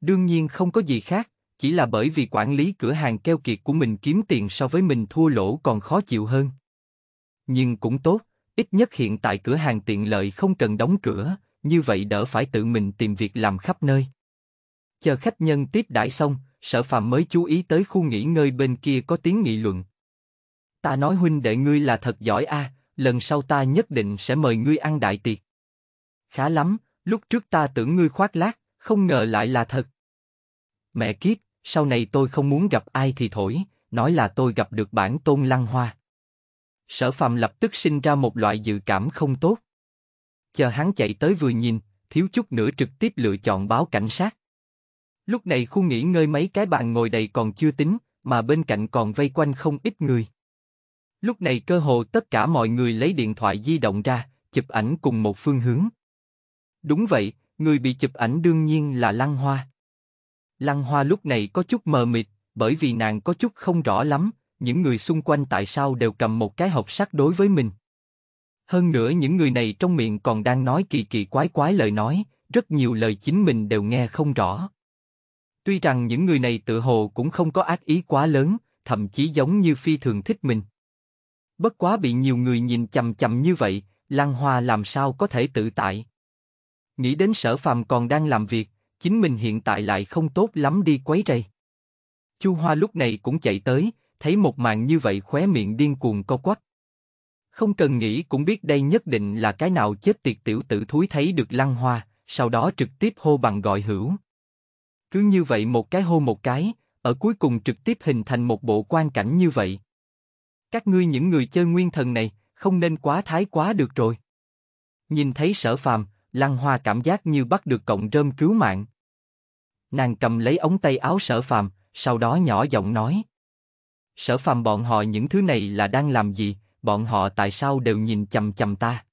Đương nhiên không có gì khác, chỉ là bởi vì quản lý cửa hàng keo kiệt của mình kiếm tiền so với mình thua lỗ còn khó chịu hơn. Nhưng cũng tốt, ít nhất hiện tại cửa hàng tiện lợi không cần đóng cửa, như vậy đỡ phải tự mình tìm việc làm khắp nơi. Chờ khách nhân tiếp đãi xong, Sở Phàm mới chú ý tới khu nghỉ ngơi bên kia có tiếng nghị luận. Ta nói huynh đệ ngươi là thật giỏi a, à, lần sau ta nhất định sẽ mời ngươi ăn đại tiệc. Khá lắm, lúc trước ta tưởng ngươi khoác lác, không ngờ lại là thật. Mẹ kiếp, sau này tôi không muốn gặp ai thì thổi, nói là tôi gặp được bản tôn lăng hoa. Sở phàm lập tức sinh ra một loại dự cảm không tốt. Chờ hắn chạy tới vừa nhìn, thiếu chút nữa trực tiếp lựa chọn báo cảnh sát. Lúc này khu nghỉ ngơi mấy cái bàn ngồi đầy còn chưa tính, mà bên cạnh còn vây quanh không ít người. Lúc này cơ hồ tất cả mọi người lấy điện thoại di động ra, chụp ảnh cùng một phương hướng. Đúng vậy, người bị chụp ảnh đương nhiên là Lăng Hoa. Lăng Hoa lúc này có chút mờ mịt, bởi vì nàng có chút không rõ lắm, những người xung quanh tại sao đều cầm một cái hộp sắt đối với mình. Hơn nữa những người này trong miệng còn đang nói kỳ kỳ quái quái lời nói, rất nhiều lời chính mình đều nghe không rõ. Tuy rằng những người này tự hồ cũng không có ác ý quá lớn, thậm chí giống như phi thường thích mình. Bất quá bị nhiều người nhìn chầm chầm như vậy, Lăng Hoa làm sao có thể tự tại. Nghĩ đến sở phàm còn đang làm việc, chính mình hiện tại lại không tốt lắm đi quấy rầy. Chu Hoa lúc này cũng chạy tới, thấy một màn như vậy khóe miệng điên cuồng co quắp. Không cần nghĩ cũng biết đây nhất định là cái nào chết tiệt tiểu tử thúi thấy được lăng hoa, sau đó trực tiếp hô bằng gọi hữu. Cứ như vậy một cái hô một cái, ở cuối cùng trực tiếp hình thành một bộ quan cảnh như vậy. Các ngươi những người chơi nguyên thần này, không nên quá thái quá được rồi. Nhìn thấy sở phàm, Lăng Hoa cảm giác như bắt được cọng rơm cứu mạng. Nàng cầm lấy ống tay áo sở phàm, sau đó nhỏ giọng nói. Sở phàm bọn họ những thứ này là đang làm gì, bọn họ tại sao đều nhìn chầm chầm ta?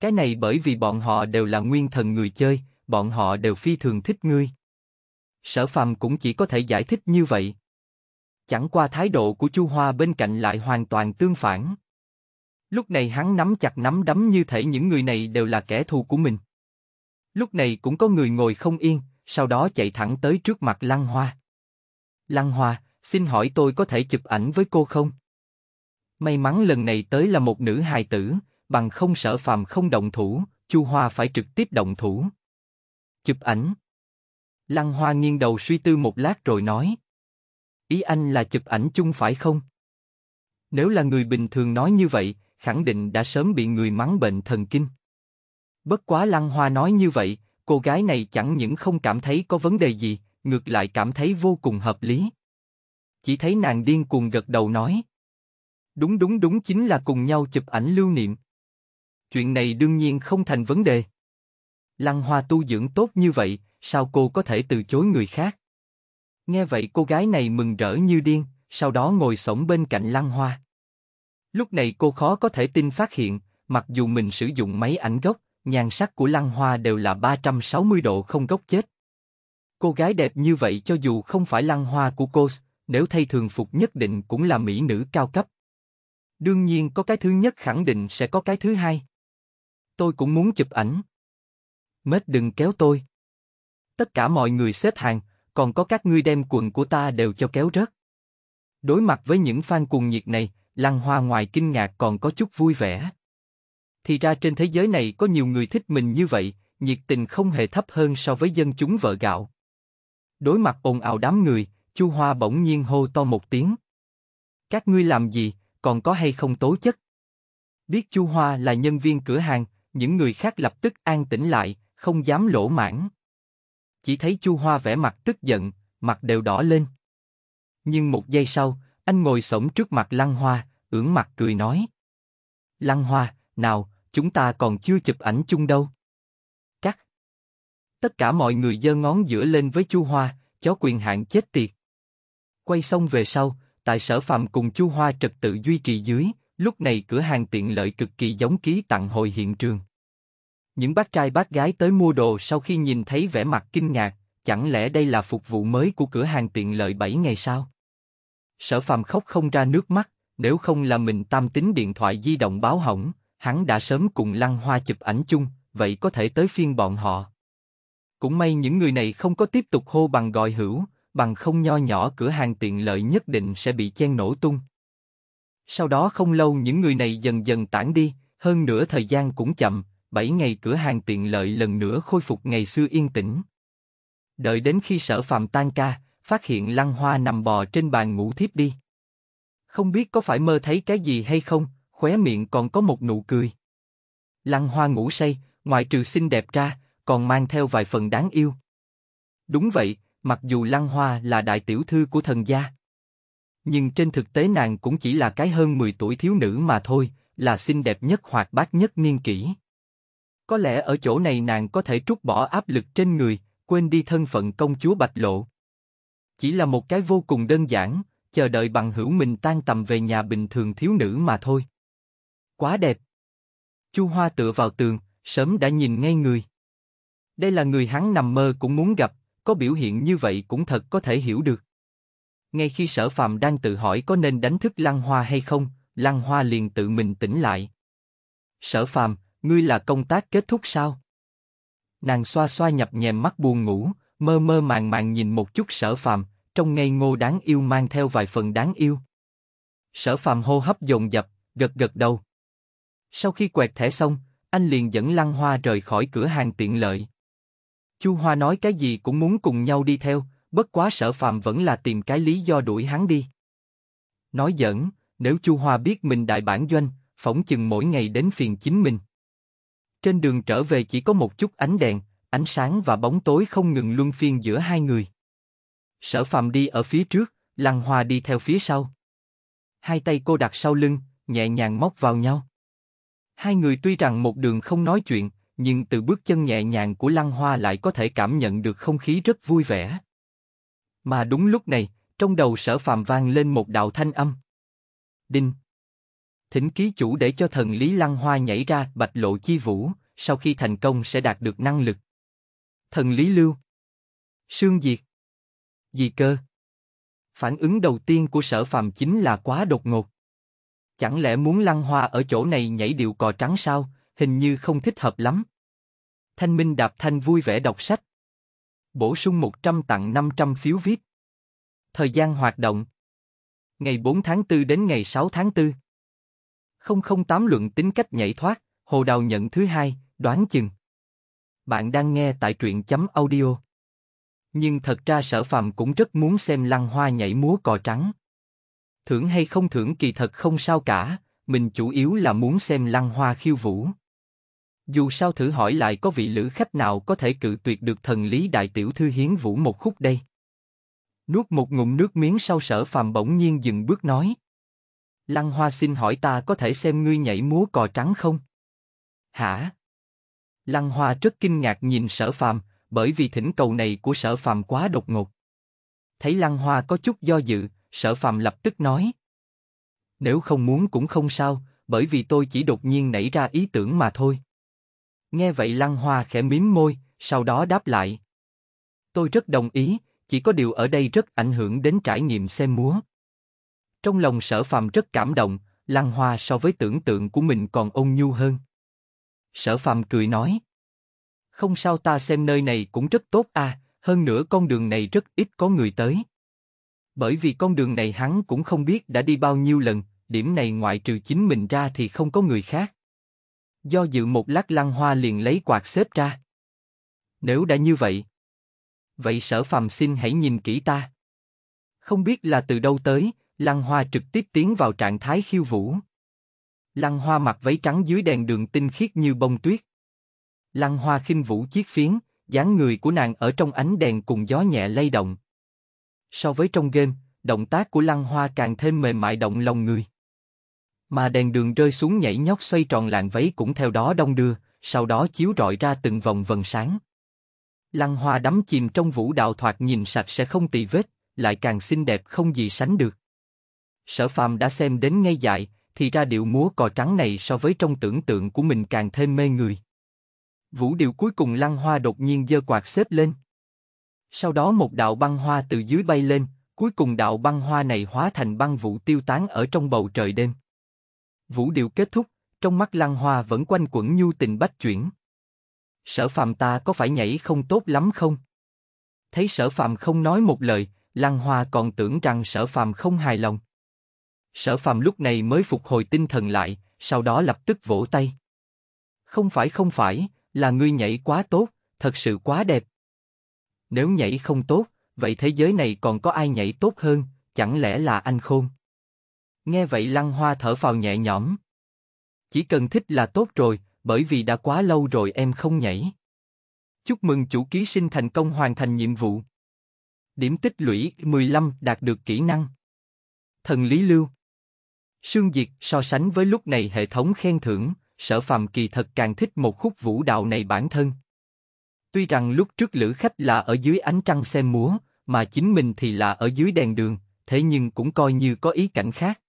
Cái này bởi vì bọn họ đều là nguyên thần người chơi, bọn họ đều phi thường thích ngươi. Sở phàm cũng chỉ có thể giải thích như vậy. Chẳng qua thái độ của Chu Hoa bên cạnh lại hoàn toàn tương phản. Lúc này hắn nắm chặt nắm đấm như thể những người này đều là kẻ thù của mình. Lúc này cũng có người ngồi không yên, sau đó chạy thẳng tới trước mặt Lăng Hoa. Lăng Hoa, xin hỏi tôi có thể chụp ảnh với cô không? May mắn lần này tới là một nữ hài tử, bằng không sợ phàm không động thủ, Chu Hoa phải trực tiếp động thủ. Chụp ảnh. Lăng Hoa nghiêng đầu suy tư một lát rồi nói. Ý anh là chụp ảnh chung phải không? Nếu là người bình thường nói như vậy, khẳng định đã sớm bị người mắng bệnh thần kinh. Bất quá Lăng Hoa nói như vậy, cô gái này chẳng những không cảm thấy có vấn đề gì, ngược lại cảm thấy vô cùng hợp lý. Chỉ thấy nàng điên cuồng gật đầu nói. Đúng đúng đúng chính là cùng nhau chụp ảnh lưu niệm. Chuyện này đương nhiên không thành vấn đề. Lăng Hoa tu dưỡng tốt như vậy, sao cô có thể từ chối người khác? Nghe vậy cô gái này mừng rỡ như điên, sau đó ngồi sổng bên cạnh Lăng Hoa. Lúc này cô khó có thể tin phát hiện, mặc dù mình sử dụng máy ảnh gốc, nhan sắc của lăng hoa đều là 360 độ không góc chết. Cô gái đẹp như vậy cho dù không phải lăng hoa của cô, nếu thay thường phục nhất định cũng là mỹ nữ cao cấp. Đương nhiên có cái thứ nhất khẳng định sẽ có cái thứ hai. Tôi cũng muốn chụp ảnh. Mết đừng kéo tôi. Tất cả mọi người xếp hàng, còn có các ngươi đem quần của ta đều cho kéo rớt. Đối mặt với những fan cuồng nhiệt này, Lăng Hoa ngoài kinh ngạc còn có chút vui vẻ. Thì ra trên thế giới này có nhiều người thích mình như vậy, nhiệt tình không hề thấp hơn so với dân chúng vợ gạo. Đối mặt ồn ào đám người, Chu Hoa bỗng nhiên hô to một tiếng. Các ngươi làm gì, còn có hay không tố chất? Biết Chu Hoa là nhân viên cửa hàng, những người khác lập tức an tĩnh lại, không dám lỗ mãn. Chỉ thấy Chu Hoa vẻ mặt tức giận, mặt đều đỏ lên. Nhưng một giây sau, anh ngồi sổng trước mặt Lăng Hoa, ưỡn mặt cười nói. Lăng Hoa, nào, chúng ta còn chưa chụp ảnh chung đâu. Cắt. Tất cả mọi người giơ ngón giữa lên với Chu Hoa, chó quyền hạn chết tiệt. Quay xong về sau, tại sở phàm cùng Chu Hoa trật tự duy trì dưới, lúc này cửa hàng tiện lợi cực kỳ giống ký tặng hồi hiện trường. Những bác trai bác gái tới mua đồ sau khi nhìn thấy vẻ mặt kinh ngạc, chẳng lẽ đây là phục vụ mới của cửa hàng tiện lợi 7 ngày sao? Sở phàm khóc không ra nước mắt, nếu không là mình tam tính điện thoại di động báo hỏng, hắn đã sớm cùng lăng hoa chụp ảnh chung, vậy có thể tới phiên bọn họ. Cũng may những người này không có tiếp tục hô bằng gọi hữu, bằng không nho nhỏ cửa hàng tiện lợi nhất định sẽ bị chen nổ tung. Sau đó không lâu những người này dần dần tản đi, hơn nửa thời gian cũng chậm, bảy ngày cửa hàng tiện lợi lần nữa khôi phục ngày xưa yên tĩnh. Đợi đến khi sở phàm tan ca, phát hiện Lăng Hoa nằm bò trên bàn ngủ thiếp đi. Không biết có phải mơ thấy cái gì hay không, khóe miệng còn có một nụ cười. Lăng Hoa ngủ say, ngoại trừ xinh đẹp ra, còn mang theo vài phần đáng yêu. Đúng vậy, mặc dù Lăng Hoa là đại tiểu thư của thần gia. Nhưng trên thực tế nàng cũng chỉ là cái hơn 10 tuổi thiếu nữ mà thôi, là xinh đẹp nhất hoặc bát nhất niên kỷ. Có lẽ ở chỗ này nàng có thể trút bỏ áp lực trên người, quên đi thân phận công chúa Bạch Lộ. Chỉ là một cái vô cùng đơn giản, chờ đợi bằng hữu mình tan tầm về nhà bình thường thiếu nữ mà thôi. Quá đẹp. Chu Hoa tựa vào tường, sớm đã nhìn ngay người. Đây là người hắn nằm mơ cũng muốn gặp, có biểu hiện như vậy cũng thật có thể hiểu được. Ngay khi sở phàm đang tự hỏi có nên đánh thức Lăng Hoa hay không, Lăng Hoa liền tự mình tỉnh lại. Sở phàm, ngươi là công tác kết thúc sao? Nàng xoa xoa nhập nhèm mắt buồn ngủ, mơ mơ màng màng nhìn một chút sở phàm, trong ngây ngô đáng yêu mang theo vài phần đáng yêu. Sở Phạm hô hấp dồn dập, gật gật đầu. Sau khi quẹt thẻ xong, anh liền dẫn Lăng Hoa rời khỏi cửa hàng tiện lợi. Chu Hoa nói cái gì cũng muốn cùng nhau đi theo, bất quá Sở Phạm vẫn là tìm cái lý do đuổi hắn đi. Nói giỡn, nếu Chu Hoa biết mình đại bản doanh, phỏng chừng mỗi ngày đến phiền chính mình. Trên đường trở về chỉ có một chút ánh đèn, ánh sáng và bóng tối không ngừng luân phiên giữa hai người. Sở Phạm đi ở phía trước, Lăng Hoa đi theo phía sau. Hai tay cô đặt sau lưng, nhẹ nhàng móc vào nhau. Hai người tuy rằng một đường không nói chuyện, nhưng từ bước chân nhẹ nhàng của Lăng Hoa lại có thể cảm nhận được không khí rất vui vẻ. Mà đúng lúc này, trong đầu sở phàm vang lên một đạo thanh âm. Đinh! Thỉnh ký chủ để cho thần Lý Lăng Hoa nhảy ra bạch lộ chi vũ, sau khi thành công sẽ đạt được năng lực. Thần Lý Lưu! Sương Diệt! Gì cơ? Phản ứng đầu tiên của sở phàm chính là quá đột ngột. Chẳng lẽ muốn lăng hoa ở chỗ này nhảy điệu cò trắng sao, hình như không thích hợp lắm. Thanh Minh Đạp Thanh vui vẻ đọc sách. Bổ sung 100 tặng 500 phiếu viết Thời gian hoạt động. Ngày 4 tháng 4 đến ngày 6 tháng 4. 008 luận tính cách nhảy thoát, Hồ Đào nhận thứ hai, đoán chừng. Bạn đang nghe tại truyện chấm audio nhưng thật ra sở phàm cũng rất muốn xem lăng hoa nhảy múa cò trắng. Thưởng hay không thưởng kỳ thật không sao cả, mình chủ yếu là muốn xem lăng hoa khiêu vũ. Dù sao thử hỏi lại có vị lữ khách nào có thể cự tuyệt được thần lý đại tiểu thư hiến vũ một khúc đây. Nuốt một ngụm nước miếng sau sở phàm bỗng nhiên dừng bước nói. Lăng hoa xin hỏi ta có thể xem ngươi nhảy múa cò trắng không? Hả? Lăng hoa rất kinh ngạc nhìn sở phàm, bởi vì thỉnh cầu này của sở phàm quá đột ngột. Thấy Lăng Hoa có chút do dự, sở phàm lập tức nói. Nếu không muốn cũng không sao, bởi vì tôi chỉ đột nhiên nảy ra ý tưởng mà thôi. Nghe vậy Lăng Hoa khẽ mím môi, sau đó đáp lại. Tôi rất đồng ý, chỉ có điều ở đây rất ảnh hưởng đến trải nghiệm xem múa. Trong lòng sở phàm rất cảm động, Lăng Hoa so với tưởng tượng của mình còn ôn nhu hơn. Sở phàm cười nói. Không sao ta xem nơi này cũng rất tốt à, hơn nữa con đường này rất ít có người tới. Bởi vì con đường này hắn cũng không biết đã đi bao nhiêu lần, điểm này ngoại trừ chính mình ra thì không có người khác. Do dự một lát lăng hoa liền lấy quạt xếp ra. Nếu đã như vậy, vậy sở phàm xin hãy nhìn kỹ ta. Không biết là từ đâu tới, lăng hoa trực tiếp tiến vào trạng thái khiêu vũ. Lăng hoa mặc váy trắng dưới đèn đường tinh khiết như bông tuyết. Lăng Hoa khinh vũ chiếc phiến, dáng người của nàng ở trong ánh đèn cùng gió nhẹ lay động. So với trong game, động tác của Lăng Hoa càng thêm mềm mại động lòng người. Mà đèn đường rơi xuống nhảy nhóc xoay tròn làn váy cũng theo đó đông đưa, sau đó chiếu rọi ra từng vòng vần sáng. Lăng Hoa đắm chìm trong vũ đạo thoạt nhìn sạch sẽ không tì vết, lại càng xinh đẹp không gì sánh được. Sở Phàm đã xem đến ngay dại, thì ra điệu múa cò trắng này so với trong tưởng tượng của mình càng thêm mê người. Vũ điệu cuối cùng lăng hoa đột nhiên giơ quạt xếp lên. Sau đó một đạo băng hoa từ dưới bay lên, cuối cùng đạo băng hoa này hóa thành băng vũ tiêu tán ở trong bầu trời đêm. Vũ điệu kết thúc, trong mắt lăng hoa vẫn quanh quẩn nhu tình bách chuyển. Sở phàm ta có phải nhảy không tốt lắm không? Thấy sở phàm không nói một lời, lăng hoa còn tưởng rằng sở phàm không hài lòng. Sở phàm lúc này mới phục hồi tinh thần lại, sau đó lập tức vỗ tay. Không phải không phải, là ngươi nhảy quá tốt, thật sự quá đẹp. Nếu nhảy không tốt, vậy thế giới này còn có ai nhảy tốt hơn, chẳng lẽ là anh khôn? Nghe vậy Lăng Hoa thở phào nhẹ nhõm. Chỉ cần thích là tốt rồi, bởi vì đã quá lâu rồi em không nhảy. Chúc mừng chủ ký sinh thành công hoàn thành nhiệm vụ. Điểm tích lũy 15 đạt được kỹ năng. Thần Lý Lưu Sương Diệt so sánh với lúc này hệ thống khen thưởng, sở phàm kỳ thật càng thích một khúc vũ đạo này bản thân. Tuy rằng lúc trước lữ khách là ở dưới ánh trăng xem múa, mà chính mình thì là ở dưới đèn đường, thế nhưng cũng coi như có ý cảnh khác.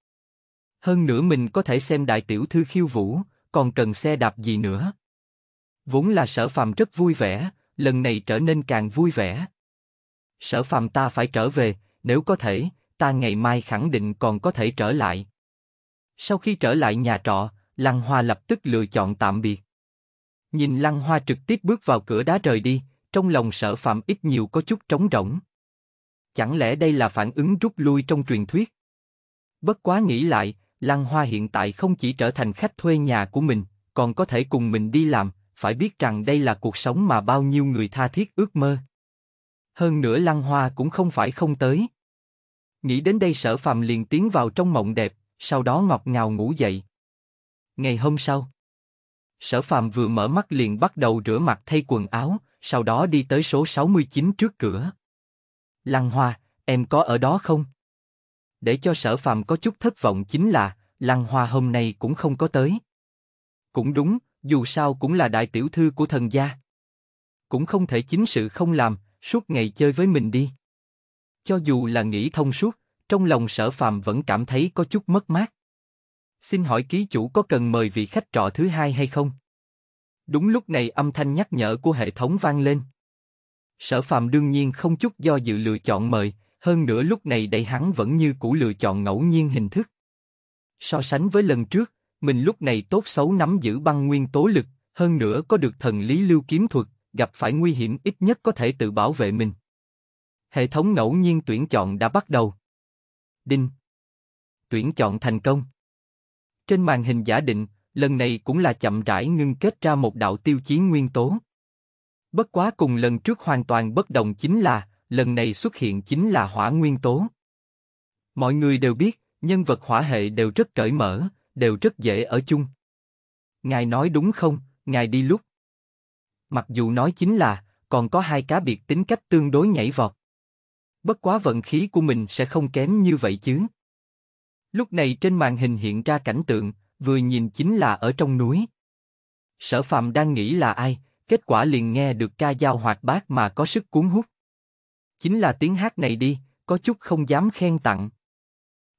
Hơn nữa mình có thể xem đại tiểu thư khiêu vũ, còn cần xe đạp gì nữa. Vốn là sở phàm rất vui vẻ, lần này trở nên càng vui vẻ. Sở phàm ta phải trở về, nếu có thể, ta ngày mai khẳng định còn có thể trở lại. Sau khi trở lại nhà trọ, Lăng Hoa lập tức lựa chọn tạm biệt. Nhìn Lăng Hoa trực tiếp bước vào cửa đá rời đi, trong lòng sở phạm ít nhiều có chút trống rỗng. Chẳng lẽ đây là phản ứng rút lui trong truyền thuyết? Bất quá nghĩ lại, Lăng Hoa hiện tại không chỉ trở thành khách thuê nhà của mình, còn có thể cùng mình đi làm, phải biết rằng đây là cuộc sống mà bao nhiêu người tha thiết ước mơ. Hơn nữa Lăng Hoa cũng không phải không tới. Nghĩ đến đây sở phàm liền tiến vào trong mộng đẹp, sau đó ngọt ngào ngủ dậy. Ngày hôm sau, Sở Phạm vừa mở mắt liền bắt đầu rửa mặt thay quần áo, sau đó đi tới số 69 trước cửa. Lăng Hoa, em có ở đó không? Để cho Sở Phạm có chút thất vọng chính là, Lăng Hoa hôm nay cũng không có tới. Cũng đúng, dù sao cũng là đại tiểu thư của thần gia. Cũng không thể chính sự không làm, suốt ngày chơi với mình đi. Cho dù là nghĩ thông suốt, trong lòng sở phàm vẫn cảm thấy có chút mất mát. Xin hỏi ký chủ có cần mời vị khách trọ thứ hai hay không? Đúng lúc này âm thanh nhắc nhở của hệ thống vang lên. Sở phàm đương nhiên không chút do dự lựa chọn mời, hơn nữa lúc này đẩy hắn vẫn như cũ lựa chọn ngẫu nhiên hình thức. So sánh với lần trước, mình lúc này tốt xấu nắm giữ băng nguyên tố lực, hơn nữa có được thần lý lưu kiếm thuật, gặp phải nguy hiểm ít nhất có thể tự bảo vệ mình. Hệ thống ngẫu nhiên tuyển chọn đã bắt đầu. Đinh. Tuyển chọn thành công. Trên màn hình giả định, lần này cũng là chậm rãi ngưng kết ra một đạo tiêu chí nguyên tố. Bất quá cùng lần trước hoàn toàn bất đồng chính là, lần này xuất hiện chính là hỏa nguyên tố. Mọi người đều biết, nhân vật hỏa hệ đều rất cởi mở, đều rất dễ ở chung. Ngài nói đúng không, ngài đi lúc. Mặc dù nói chính là, còn có hai cá biệt tính cách tương đối nhảy vọt. Bất quá vận khí của mình sẽ không kém như vậy chứ. Lúc này trên màn hình hiện ra cảnh tượng, vừa nhìn chính là ở trong núi. Sở Phạm đang nghĩ là ai, kết quả liền nghe được ca dao hoạt bát mà có sức cuốn hút. Chính là tiếng hát này đi, có chút không dám khen tặng.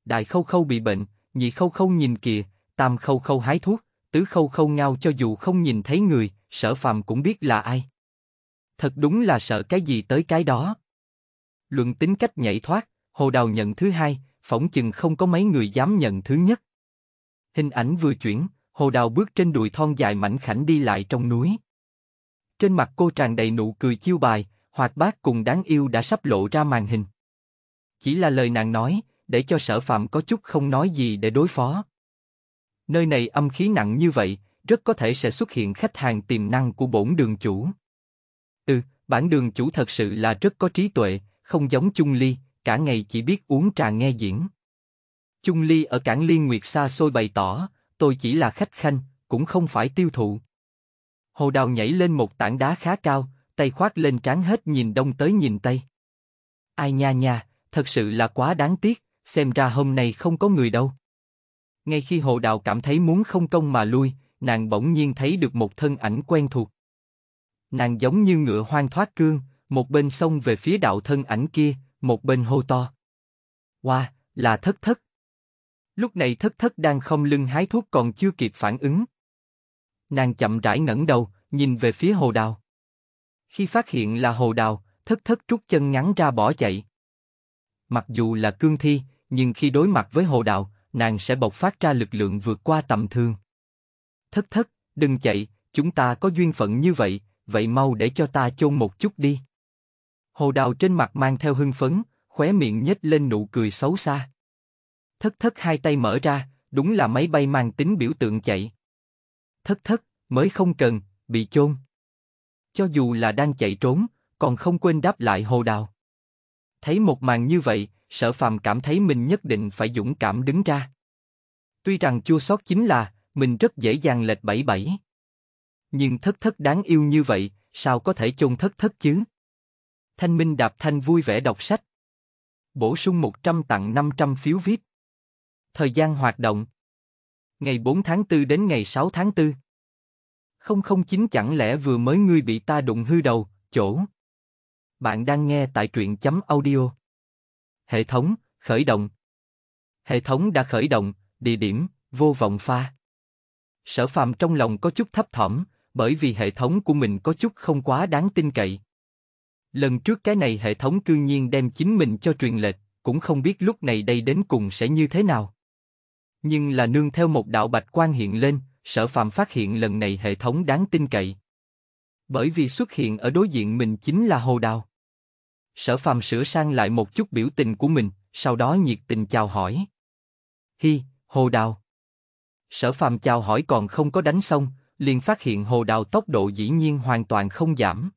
Đại khâu khâu bị bệnh, nhị khâu khâu nhìn kìa, tam khâu khâu hái thuốc, tứ khâu khâu ngao cho dù không nhìn thấy người, sở phàm cũng biết là ai. Thật đúng là sợ cái gì tới cái đó. Luận tính cách nhảy thoát, Hồ Đào nhận thứ hai, phỏng chừng không có mấy người dám nhận thứ nhất. Hình ảnh vừa chuyển, Hồ Đào bước trên đùi thon dài mảnh khảnh đi lại trong núi. Trên mặt cô tràn đầy nụ cười chiêu bài, hoạt bát cùng đáng yêu đã sắp lộ ra màn hình. Chỉ là lời nàng nói, để cho sở phạm có chút không nói gì để đối phó. Nơi này âm khí nặng như vậy, rất có thể sẽ xuất hiện khách hàng tiềm năng của bổn đường chủ. Ừ, bản đường chủ thật sự là rất có trí tuệ, không giống chung ly, cả ngày chỉ biết uống trà nghe diễn. Chung Ly ở cảng Liên Nguyệt xa xôi bày tỏ, tôi chỉ là khách khanh, cũng không phải tiêu thụ. Hồ Đào nhảy lên một tảng đá khá cao, tay khoác lên trán hết nhìn đông tới nhìn tây. Ai nha nha, thật sự là quá đáng tiếc, xem ra hôm nay không có người đâu. Ngay khi Hồ Đào cảm thấy muốn không công mà lui, nàng bỗng nhiên thấy được một thân ảnh quen thuộc. Nàng giống như ngựa hoang thoát cương, một bên sông về phía đạo thân ảnh kia, một bên hô to. Hoa, wow, là thất thất. Lúc này thất thất đang không lưng hái thuốc còn chưa kịp phản ứng. Nàng chậm rãi ngẩng đầu, nhìn về phía hồ đào. Khi phát hiện là hồ đào, thất thất trút chân ngắn ra bỏ chạy. Mặc dù là cương thi, nhưng khi đối mặt với hồ đào, nàng sẽ bộc phát ra lực lượng vượt qua tầm thường. Thất thất, đừng chạy, chúng ta có duyên phận như vậy, vậy mau để cho ta chôn một chút đi. Hồ Đào trên mặt mang theo hưng phấn, khóe miệng nhếch lên nụ cười xấu xa. Thất thất hai tay mở ra, đúng là máy bay mang tính biểu tượng chạy. Thất thất, mới không cần, bị chôn. Cho dù là đang chạy trốn, còn không quên đáp lại hồ đào. Thấy một màn như vậy, sở phàm cảm thấy mình nhất định phải dũng cảm đứng ra. Tuy rằng chua sót chính là, mình rất dễ dàng lệch bảy bảy. Nhưng thất thất đáng yêu như vậy, sao có thể chôn thất thất chứ? Thanh Minh Đạp Thanh vui vẻ đọc sách. Bổ sung 100 tặng 500 phiếu viết. Thời gian hoạt động. Ngày 4 tháng 4 đến ngày 6 tháng 4. 009 chẳng lẽ vừa mới ngươi bị ta đụng hư đầu, chỗ. Bạn đang nghe tại truyện chấm audio. Hệ thống, khởi động. Hệ thống đã khởi động, địa điểm, vô vọng pha. Sở phàm trong lòng có chút thấp thỏm, bởi vì hệ thống của mình có chút không quá đáng tin cậy. Lần trước cái này hệ thống cư nhiên đem chính mình cho truyền lệch, cũng không biết lúc này đây đến cùng sẽ như thế nào. Nhưng là nương theo một đạo bạch quan hiện lên, sở phàm phát hiện lần này hệ thống đáng tin cậy. Bởi vì xuất hiện ở đối diện mình chính là hồ đào. Sở phàm sửa sang lại một chút biểu tình của mình, sau đó nhiệt tình chào hỏi. Hi, hồ đào. Sở phàm chào hỏi còn không có đánh xong, liền phát hiện hồ đào tốc độ dĩ nhiên hoàn toàn không giảm.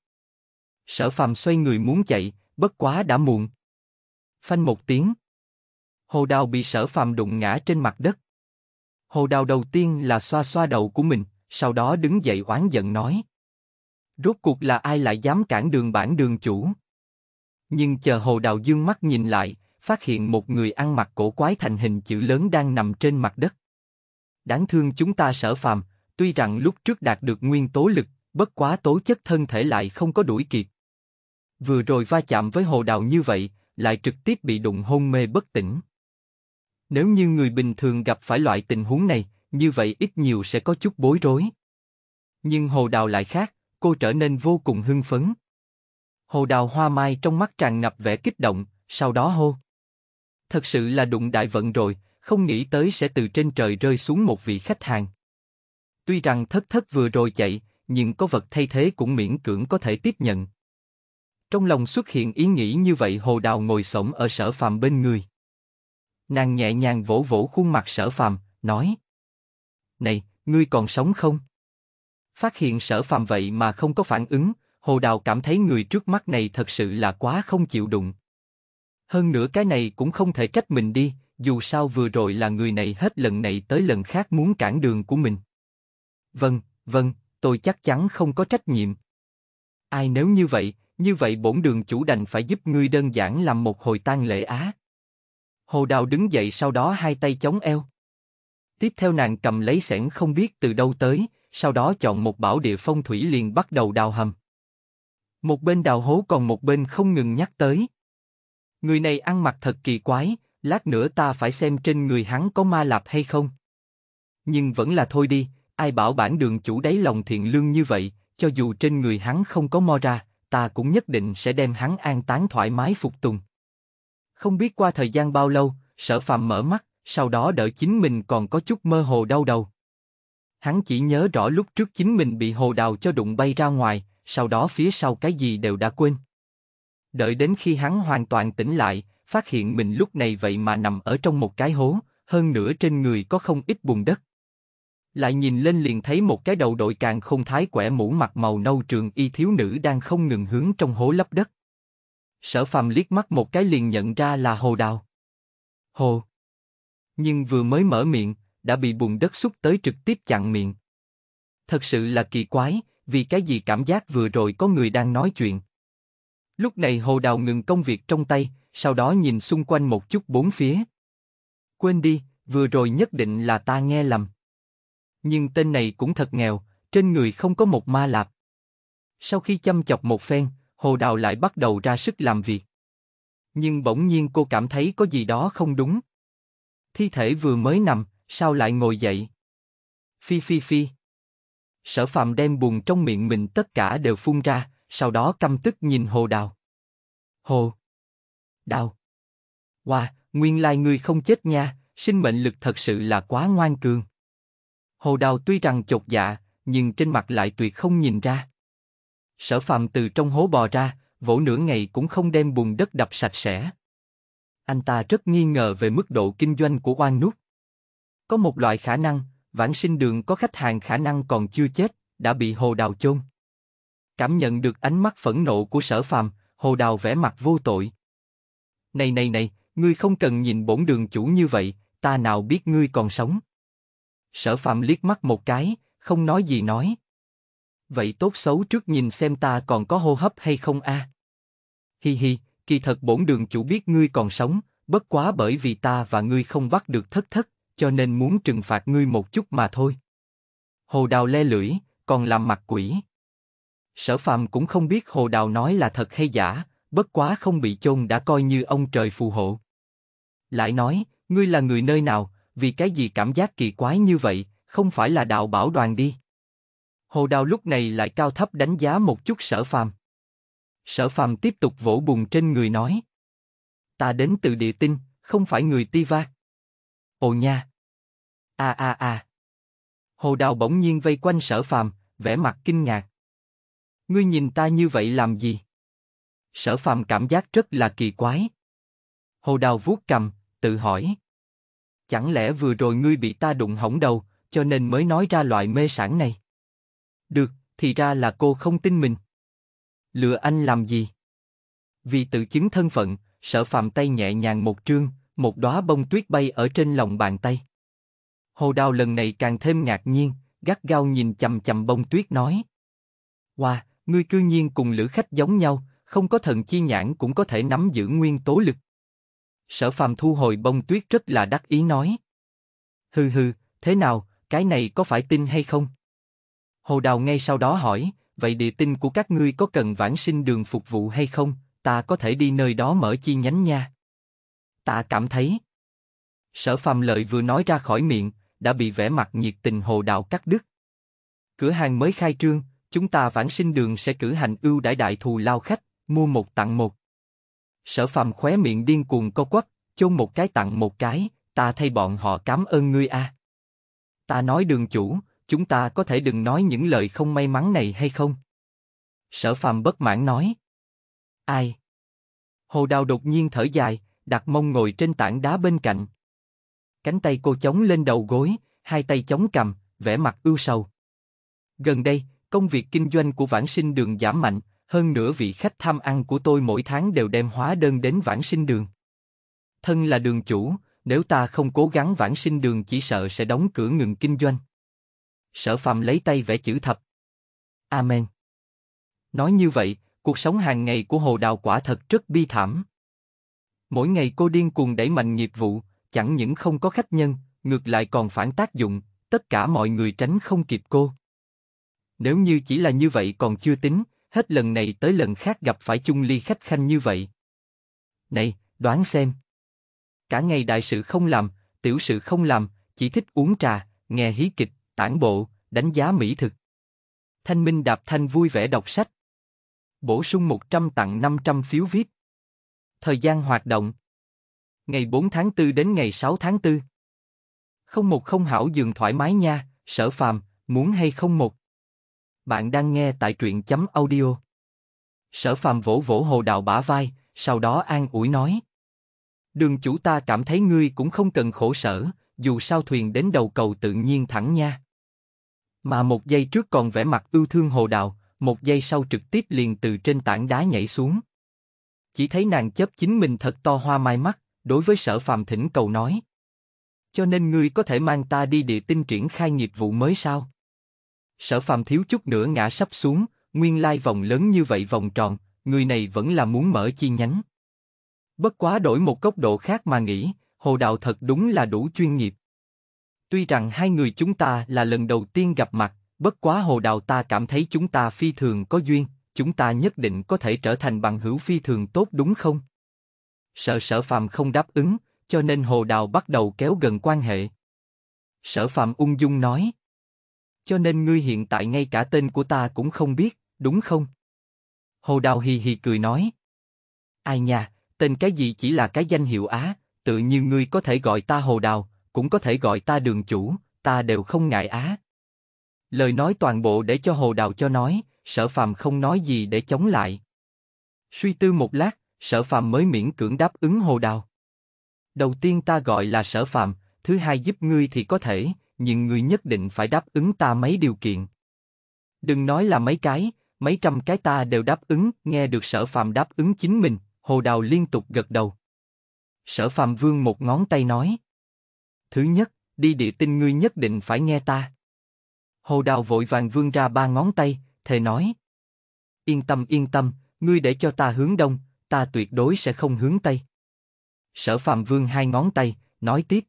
Sở phàm xoay người muốn chạy, bất quá đã muộn. Phanh một tiếng. Hồ đào bị sở phàm đụng ngã trên mặt đất. Hồ đào đầu tiên là xoa xoa đầu của mình, sau đó đứng dậy oán giận nói. Rốt cuộc là ai lại dám cản đường bản đường chủ? Nhưng chờ hồ đào dương mắt nhìn lại, phát hiện một người ăn mặc cổ quái thành hình chữ lớn đang nằm trên mặt đất. Đáng thương chúng ta sở phàm, tuy rằng lúc trước đạt được nguyên tố lực, bất quá tố chất thân thể lại không có đuổi kịp vừa rồi va chạm với hồ đào như vậy, lại trực tiếp bị đụng hôn mê bất tỉnh. Nếu như người bình thường gặp phải loại tình huống này, như vậy ít nhiều sẽ có chút bối rối. Nhưng hồ đào lại khác, cô trở nên vô cùng hưng phấn. Hồ đào hoa mai trong mắt tràn ngập vẻ kích động, sau đó hô. Thật sự là đụng đại vận rồi, không nghĩ tới sẽ từ trên trời rơi xuống một vị khách hàng. Tuy rằng thất thất vừa rồi chạy, nhưng có vật thay thế cũng miễn cưỡng có thể tiếp nhận. Trong lòng xuất hiện ý nghĩ như vậy hồ đào ngồi sổng ở sở phàm bên người. Nàng nhẹ nhàng vỗ vỗ khuôn mặt sở phàm, nói. Này, ngươi còn sống không? Phát hiện sở phàm vậy mà không có phản ứng, hồ đào cảm thấy người trước mắt này thật sự là quá không chịu đựng. Hơn nữa cái này cũng không thể trách mình đi, dù sao vừa rồi là người này hết lần này tới lần khác muốn cản đường của mình. Vâng, vâng, tôi chắc chắn không có trách nhiệm. Ai nếu như vậy, như vậy bổn đường chủ đành phải giúp ngươi đơn giản làm một hồi tang lễ á. Hồ Đào đứng dậy sau đó hai tay chống eo. Tiếp theo nàng cầm lấy sẻn không biết từ đâu tới, sau đó chọn một bảo địa phong thủy liền bắt đầu đào hầm. Một bên đào hố còn một bên không ngừng nhắc tới. Người này ăn mặc thật kỳ quái, lát nữa ta phải xem trên người hắn có ma lạp hay không. Nhưng vẫn là thôi đi, ai bảo bản đường chủ đáy lòng thiện lương như vậy, cho dù trên người hắn không có mo ra ta cũng nhất định sẽ đem hắn an táng thoải mái phục tùng. Không biết qua thời gian bao lâu, sở phàm mở mắt, sau đó đợi chính mình còn có chút mơ hồ đau đầu. Hắn chỉ nhớ rõ lúc trước chính mình bị hồ đào cho đụng bay ra ngoài, sau đó phía sau cái gì đều đã quên. Đợi đến khi hắn hoàn toàn tỉnh lại, phát hiện mình lúc này vậy mà nằm ở trong một cái hố, hơn nữa trên người có không ít bùn đất lại nhìn lên liền thấy một cái đầu đội càng không thái quẻ mũ mặt màu nâu trường y thiếu nữ đang không ngừng hướng trong hố lấp đất. Sở phàm liếc mắt một cái liền nhận ra là hồ đào. Hồ. Nhưng vừa mới mở miệng, đã bị bùn đất xúc tới trực tiếp chặn miệng. Thật sự là kỳ quái, vì cái gì cảm giác vừa rồi có người đang nói chuyện. Lúc này hồ đào ngừng công việc trong tay, sau đó nhìn xung quanh một chút bốn phía. Quên đi, vừa rồi nhất định là ta nghe lầm nhưng tên này cũng thật nghèo, trên người không có một ma lạp. Sau khi chăm chọc một phen, Hồ Đào lại bắt đầu ra sức làm việc. Nhưng bỗng nhiên cô cảm thấy có gì đó không đúng. Thi thể vừa mới nằm, sao lại ngồi dậy? Phi phi phi. Sở phàm đem buồn trong miệng mình tất cả đều phun ra, sau đó căm tức nhìn Hồ Đào. Hồ. Đào. Wow, nguyên lai ngươi không chết nha, sinh mệnh lực thật sự là quá ngoan cường. Hồ Đào tuy rằng chột dạ, nhưng trên mặt lại tuyệt không nhìn ra. Sở Phạm từ trong hố bò ra, vỗ nửa ngày cũng không đem bùn đất đập sạch sẽ. Anh ta rất nghi ngờ về mức độ kinh doanh của Oan Nút. Có một loại khả năng, vãng sinh đường có khách hàng khả năng còn chưa chết, đã bị Hồ Đào chôn. Cảm nhận được ánh mắt phẫn nộ của Sở Phạm, Hồ Đào vẽ mặt vô tội. Này này này, ngươi không cần nhìn bổn đường chủ như vậy, ta nào biết ngươi còn sống. Sở Phạm liếc mắt một cái, không nói gì nói. Vậy tốt xấu trước nhìn xem ta còn có hô hấp hay không a? À? Hi hi, kỳ thật bổn đường chủ biết ngươi còn sống, bất quá bởi vì ta và ngươi không bắt được thất thất, cho nên muốn trừng phạt ngươi một chút mà thôi. Hồ Đào le lưỡi, còn làm mặt quỷ. Sở Phạm cũng không biết Hồ Đào nói là thật hay giả, bất quá không bị chôn đã coi như ông trời phù hộ. Lại nói, ngươi là người nơi nào, vì cái gì cảm giác kỳ quái như vậy, không phải là đạo bảo đoàn đi. Hồ Đào lúc này lại cao thấp đánh giá một chút sở phàm. Sở phàm tiếp tục vỗ bùn trên người nói. Ta đến từ địa tinh, không phải người ti vác. Ồ nha! a a a Hồ Đào bỗng nhiên vây quanh sở phàm, vẻ mặt kinh ngạc. Ngươi nhìn ta như vậy làm gì? Sở phàm cảm giác rất là kỳ quái. Hồ Đào vuốt cầm, tự hỏi. Chẳng lẽ vừa rồi ngươi bị ta đụng hỏng đầu, cho nên mới nói ra loại mê sản này? Được, thì ra là cô không tin mình. Lừa anh làm gì? Vì tự chứng thân phận, sở phàm tay nhẹ nhàng một trương, một đóa bông tuyết bay ở trên lòng bàn tay. Hồ Đào lần này càng thêm ngạc nhiên, gắt gao nhìn chầm chầm bông tuyết nói. Wow, ngươi cư nhiên cùng lữ khách giống nhau, không có thần chi nhãn cũng có thể nắm giữ nguyên tố lực. Sở phàm thu hồi bông tuyết rất là đắc ý nói. Hừ hừ, thế nào, cái này có phải tin hay không? Hồ Đào ngay sau đó hỏi, vậy địa tin của các ngươi có cần vãng sinh đường phục vụ hay không, ta có thể đi nơi đó mở chi nhánh nha. Ta cảm thấy. Sở phàm lợi vừa nói ra khỏi miệng, đã bị vẻ mặt nhiệt tình Hồ Đào cắt đứt. Cửa hàng mới khai trương, chúng ta vãng sinh đường sẽ cử hành ưu đãi đại thù lao khách, mua một tặng một. Sở phàm khóe miệng điên cuồng co quắp, chôn một cái tặng một cái, ta thay bọn họ cảm ơn ngươi a. Ta nói đường chủ, chúng ta có thể đừng nói những lời không may mắn này hay không? Sở phàm bất mãn nói. Ai? Hồ Đào đột nhiên thở dài, đặt mông ngồi trên tảng đá bên cạnh. Cánh tay cô chống lên đầu gối, hai tay chống cầm, vẻ mặt ưu sầu. Gần đây, công việc kinh doanh của vãn sinh đường giảm mạnh, hơn nữa vị khách tham ăn của tôi mỗi tháng đều đem hóa đơn đến vãng sinh đường. Thân là đường chủ, nếu ta không cố gắng vãng sinh đường chỉ sợ sẽ đóng cửa ngừng kinh doanh. Sở phàm lấy tay vẽ chữ thập. Amen. Nói như vậy, cuộc sống hàng ngày của hồ đào quả thật rất bi thảm. Mỗi ngày cô điên cuồng đẩy mạnh nghiệp vụ, chẳng những không có khách nhân, ngược lại còn phản tác dụng, tất cả mọi người tránh không kịp cô. Nếu như chỉ là như vậy còn chưa tính, hết lần này tới lần khác gặp phải chung ly khách khanh như vậy. Này, đoán xem. Cả ngày đại sự không làm, tiểu sự không làm, chỉ thích uống trà, nghe hí kịch, tản bộ, đánh giá mỹ thực. Thanh Minh Đạp Thanh vui vẻ đọc sách. Bổ sung 100 tặng 500 phiếu VIP. Thời gian hoạt động. Ngày 4 tháng 4 đến ngày 6 tháng 4. Không một không hảo giường thoải mái nha, sở phàm, muốn hay không một. Bạn đang nghe tại truyện chấm audio. Sở phàm vỗ vỗ hồ đào bả vai, sau đó an ủi nói. Đường chủ ta cảm thấy ngươi cũng không cần khổ sở, dù sao thuyền đến đầu cầu tự nhiên thẳng nha. Mà một giây trước còn vẻ mặt ưu thương hồ đào, một giây sau trực tiếp liền từ trên tảng đá nhảy xuống. Chỉ thấy nàng chớp chính mình thật to hoa mai mắt, đối với sở phàm thỉnh cầu nói. Cho nên ngươi có thể mang ta đi địa tinh triển khai nghiệp vụ mới sao? sở phàm thiếu chút nữa ngã sắp xuống, nguyên lai vòng lớn như vậy vòng tròn, người này vẫn là muốn mở chi nhánh. Bất quá đổi một góc độ khác mà nghĩ, hồ đạo thật đúng là đủ chuyên nghiệp. Tuy rằng hai người chúng ta là lần đầu tiên gặp mặt, bất quá hồ đạo ta cảm thấy chúng ta phi thường có duyên, chúng ta nhất định có thể trở thành bằng hữu phi thường tốt đúng không? Sợ sở phàm không đáp ứng, cho nên hồ đào bắt đầu kéo gần quan hệ. Sở phàm ung dung nói, cho nên ngươi hiện tại ngay cả tên của ta cũng không biết, đúng không? Hồ Đào hì hì cười nói. Ai nha, tên cái gì chỉ là cái danh hiệu Á, tự như ngươi có thể gọi ta Hồ Đào, cũng có thể gọi ta Đường Chủ, ta đều không ngại Á. Lời nói toàn bộ để cho Hồ Đào cho nói, sở phàm không nói gì để chống lại. Suy tư một lát, sở phàm mới miễn cưỡng đáp ứng Hồ Đào. Đầu tiên ta gọi là sở phàm, thứ hai giúp ngươi thì có thể, nhưng ngươi nhất định phải đáp ứng ta mấy điều kiện. Đừng nói là mấy cái, mấy trăm cái ta đều đáp ứng, nghe được sở phàm đáp ứng chính mình, hồ đào liên tục gật đầu. Sở phàm vương một ngón tay nói. Thứ nhất, đi địa tinh ngươi nhất định phải nghe ta. Hồ đào vội vàng vương ra ba ngón tay, thề nói. Yên tâm yên tâm, ngươi để cho ta hướng đông, ta tuyệt đối sẽ không hướng tây. Sở phàm vương hai ngón tay, nói tiếp.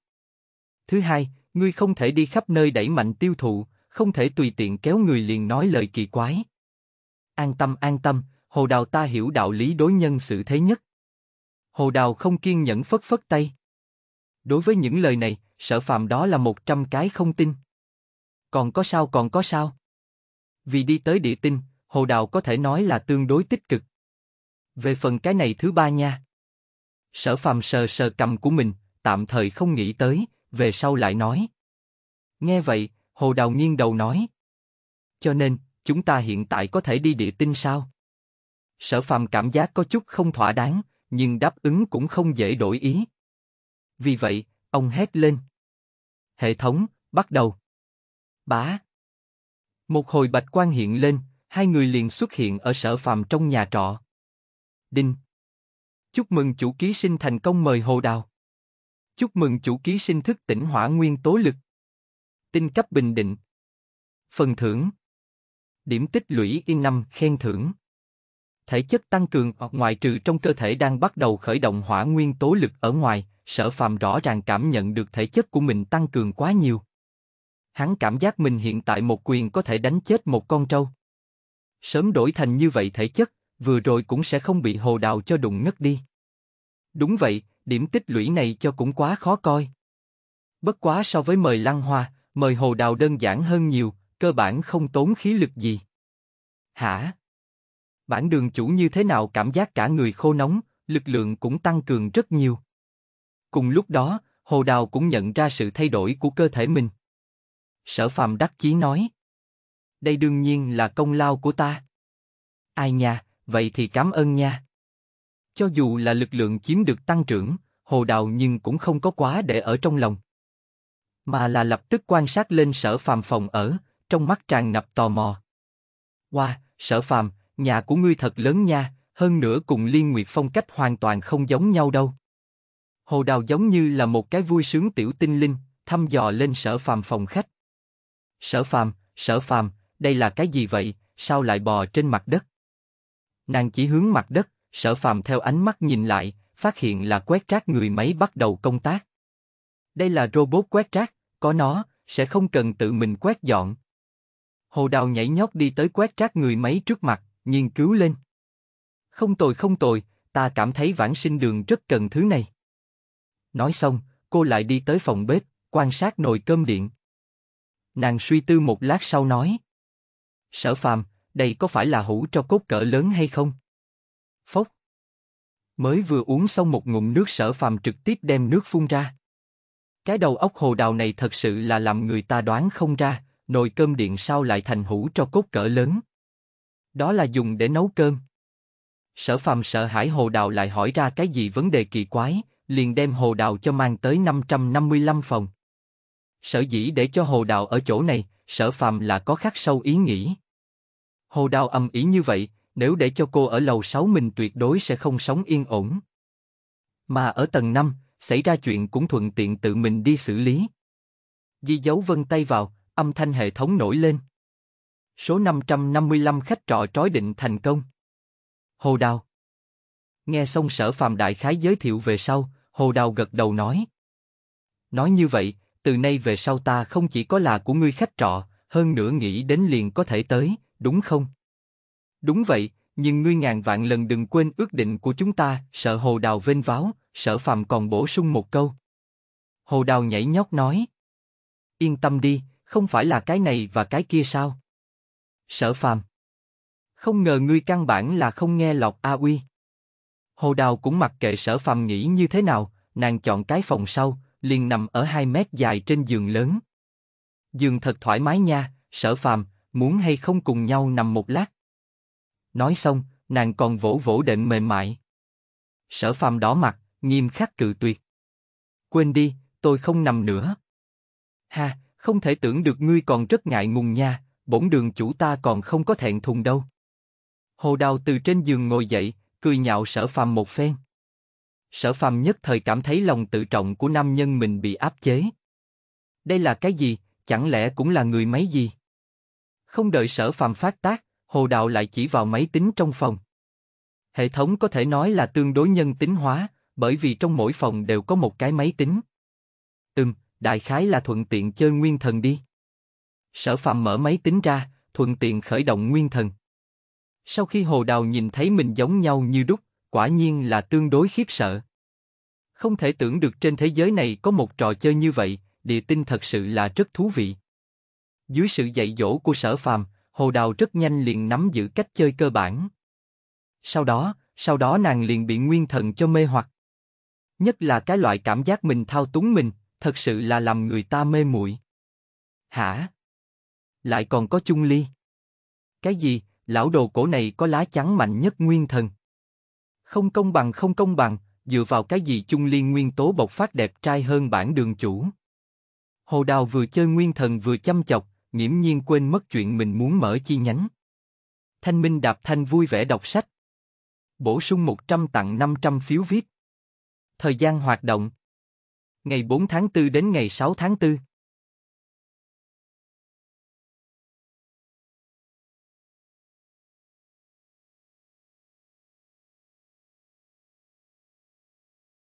Thứ hai, Ngươi không thể đi khắp nơi đẩy mạnh tiêu thụ, không thể tùy tiện kéo người liền nói lời kỳ quái. An tâm an tâm, hồ đào ta hiểu đạo lý đối nhân xử thế nhất. Hồ đào không kiên nhẫn phất phất tay. Đối với những lời này, sở phàm đó là một trăm cái không tin. Còn có sao còn có sao? Vì đi tới địa tinh, hồ đào có thể nói là tương đối tích cực. Về phần cái này thứ ba nha. Sở phàm sờ sờ cầm của mình, tạm thời không nghĩ tới, về sau lại nói. Nghe vậy, Hồ Đào nghiêng đầu nói. Cho nên, chúng ta hiện tại có thể đi địa tinh sao? Sở phàm cảm giác có chút không thỏa đáng, nhưng đáp ứng cũng không dễ đổi ý. Vì vậy, ông hét lên. Hệ thống, bắt đầu. Bá. Một hồi bạch quan hiện lên, hai người liền xuất hiện ở sở phàm trong nhà trọ. Đinh. Chúc mừng chủ ký sinh thành công mời Hồ Đào. Chúc mừng chủ ký sinh thức tỉnh hỏa nguyên tố lực. Tin cấp Bình Định. Phần thưởng. Điểm tích lũy in năm khen thưởng. Thể chất tăng cường ngoại trừ trong cơ thể đang bắt đầu khởi động hỏa nguyên tố lực ở ngoài, sở phàm rõ ràng cảm nhận được thể chất của mình tăng cường quá nhiều. Hắn cảm giác mình hiện tại một quyền có thể đánh chết một con trâu. Sớm đổi thành như vậy thể chất, vừa rồi cũng sẽ không bị hồ đào cho đụng ngất đi. Đúng vậy, điểm tích lũy này cho cũng quá khó coi. Bất quá so với mời Lăng Hoa, mời Hồ Đào đơn giản hơn nhiều, cơ bản không tốn khí lực gì. Hả? Bản đường chủ như thế nào cảm giác cả người khô nóng, lực lượng cũng tăng cường rất nhiều. Cùng lúc đó, Hồ Đào cũng nhận ra sự thay đổi của cơ thể mình. Sở Phạm đắc chí nói. Đây đương nhiên là công lao của ta. Ai nha, vậy thì cảm ơn nha. Cho dù là lực lượng chiếm được tăng trưởng, Hồ Đào nhưng cũng không có quá để ở trong lòng. Mà là lập tức quan sát lên sở phàm phòng ở, trong mắt tràn ngập tò mò. Wow, sở phàm, nhà của ngươi thật lớn nha, hơn nữa cùng Liên Nguyệt phong cách hoàn toàn không giống nhau đâu. Hồ Đào giống như là một cái vui sướng tiểu tinh linh, thăm dò lên sở phàm phòng khách. Sở phàm, sở phàm, đây là cái gì vậy, sao lại bò trên mặt đất? Nàng chỉ hướng mặt đất, Sở phàm theo ánh mắt nhìn lại, phát hiện là quét rác người máy bắt đầu công tác. Đây là robot quét rác, có nó, sẽ không cần tự mình quét dọn. Hồ Đào nhảy nhót đi tới quét rác người máy trước mặt, nghiên cứu lên. Không tồi không tồi, ta cảm thấy vãng sinh đường rất cần thứ này. Nói xong, cô lại đi tới phòng bếp, quan sát nồi cơm điện. Nàng suy tư một lát sau nói. Sở phàm, đây có phải là hũ cho cốt cỡ lớn hay không? Phốc. Mới vừa uống xong một ngụm nước sở phàm trực tiếp đem nước phun ra. Cái đầu óc hồ đào này thật sự là làm người ta đoán không ra, nồi cơm điện sao lại thành hũ cho cốt cỡ lớn. Đó là dùng để nấu cơm. Sở phàm sợ hãi hồ đào lại hỏi ra cái gì vấn đề kỳ quái, liền đem hồ đào cho mang tới 555 phòng. Sở dĩ để cho hồ đào ở chỗ này, sở phàm là có khắc sâu ý nghĩ. Hồ đào âm ý như vậy, nếu để cho cô ở lầu 6 mình tuyệt đối sẽ không sống yên ổn. Mà ở tầng 5, xảy ra chuyện cũng thuận tiện tự mình đi xử lý. Ghi dấu vân tay vào, âm thanh hệ thống nổi lên. Số 555 khách trọ trói định thành công. Hồ Đào Nghe xong sở phàm đại khái giới thiệu về sau, Hồ Đào gật đầu nói. Nói như vậy, từ nay về sau ta không chỉ có là của ngươi khách trọ, hơn nữa nghĩ đến liền có thể tới, đúng không? Đúng vậy, nhưng ngươi ngàn vạn lần đừng quên ước định của chúng ta, sợ hồ đào vênh váo, sở phàm còn bổ sung một câu. Hồ đào nhảy nhót nói. Yên tâm đi, không phải là cái này và cái kia sao? Sở phàm. Không ngờ ngươi căn bản là không nghe lọt A Uy. Hồ đào cũng mặc kệ sở phàm nghĩ như thế nào, nàng chọn cái phòng sau, liền nằm ở 2 mét dài trên giường lớn. Giường thật thoải mái nha, sở phàm, muốn hay không cùng nhau nằm một lát. Nói xong, nàng còn vỗ vỗ đệm mềm mại. Sở phàm đỏ mặt, nghiêm khắc cự tuyệt. Quên đi, tôi không nằm nữa. Ha, không thể tưởng được ngươi còn rất ngại ngùng nha, bổn đường chủ ta còn không có thẹn thùng đâu. Hồ Đào từ trên giường ngồi dậy, cười nhạo sở phàm một phen. Sở phàm nhất thời cảm thấy lòng tự trọng của nam nhân mình bị áp chế. Đây là cái gì, chẳng lẽ cũng là người mấy gì? Không đợi sở phàm phát tác, Hồ Đạo lại chỉ vào máy tính trong phòng. Hệ thống có thể nói là tương đối nhân tính hóa, bởi vì trong mỗi phòng đều có một cái máy tính. Ừm, đại khái là thuận tiện chơi nguyên thần đi. Sở Phạm mở máy tính ra, thuận tiện khởi động nguyên thần. Sau khi Hồ Đào nhìn thấy mình giống nhau như đúc, quả nhiên là tương đối khiếp sợ. Không thể tưởng được trên thế giới này có một trò chơi như vậy, địa tinh thật sự là rất thú vị. Dưới sự dạy dỗ của Sở Phàm, Hồ Đào rất nhanh liền nắm giữ cách chơi cơ bản. Sau đó, sau đó nàng liền bị nguyên thần cho mê hoặc. Nhất là cái loại cảm giác mình thao túng mình, thật sự là làm người ta mê muội. Hả? Lại còn có chung ly. Cái gì, lão đồ cổ này có lá chắn mạnh nhất nguyên thần. Không công bằng không công bằng, dựa vào cái gì chung liên nguyên tố bộc phát đẹp trai hơn bản đường chủ. Hồ Đào vừa chơi nguyên thần vừa chăm chọc, nghiễm nhiên quên mất chuyện mình muốn mở chi nhánh. Thanh Minh Đạp Thanh vui vẻ đọc sách. Bổ sung 100 tặng 500 phiếu viết. Thời gian hoạt động Ngày 4 tháng 4 đến ngày 6 tháng 4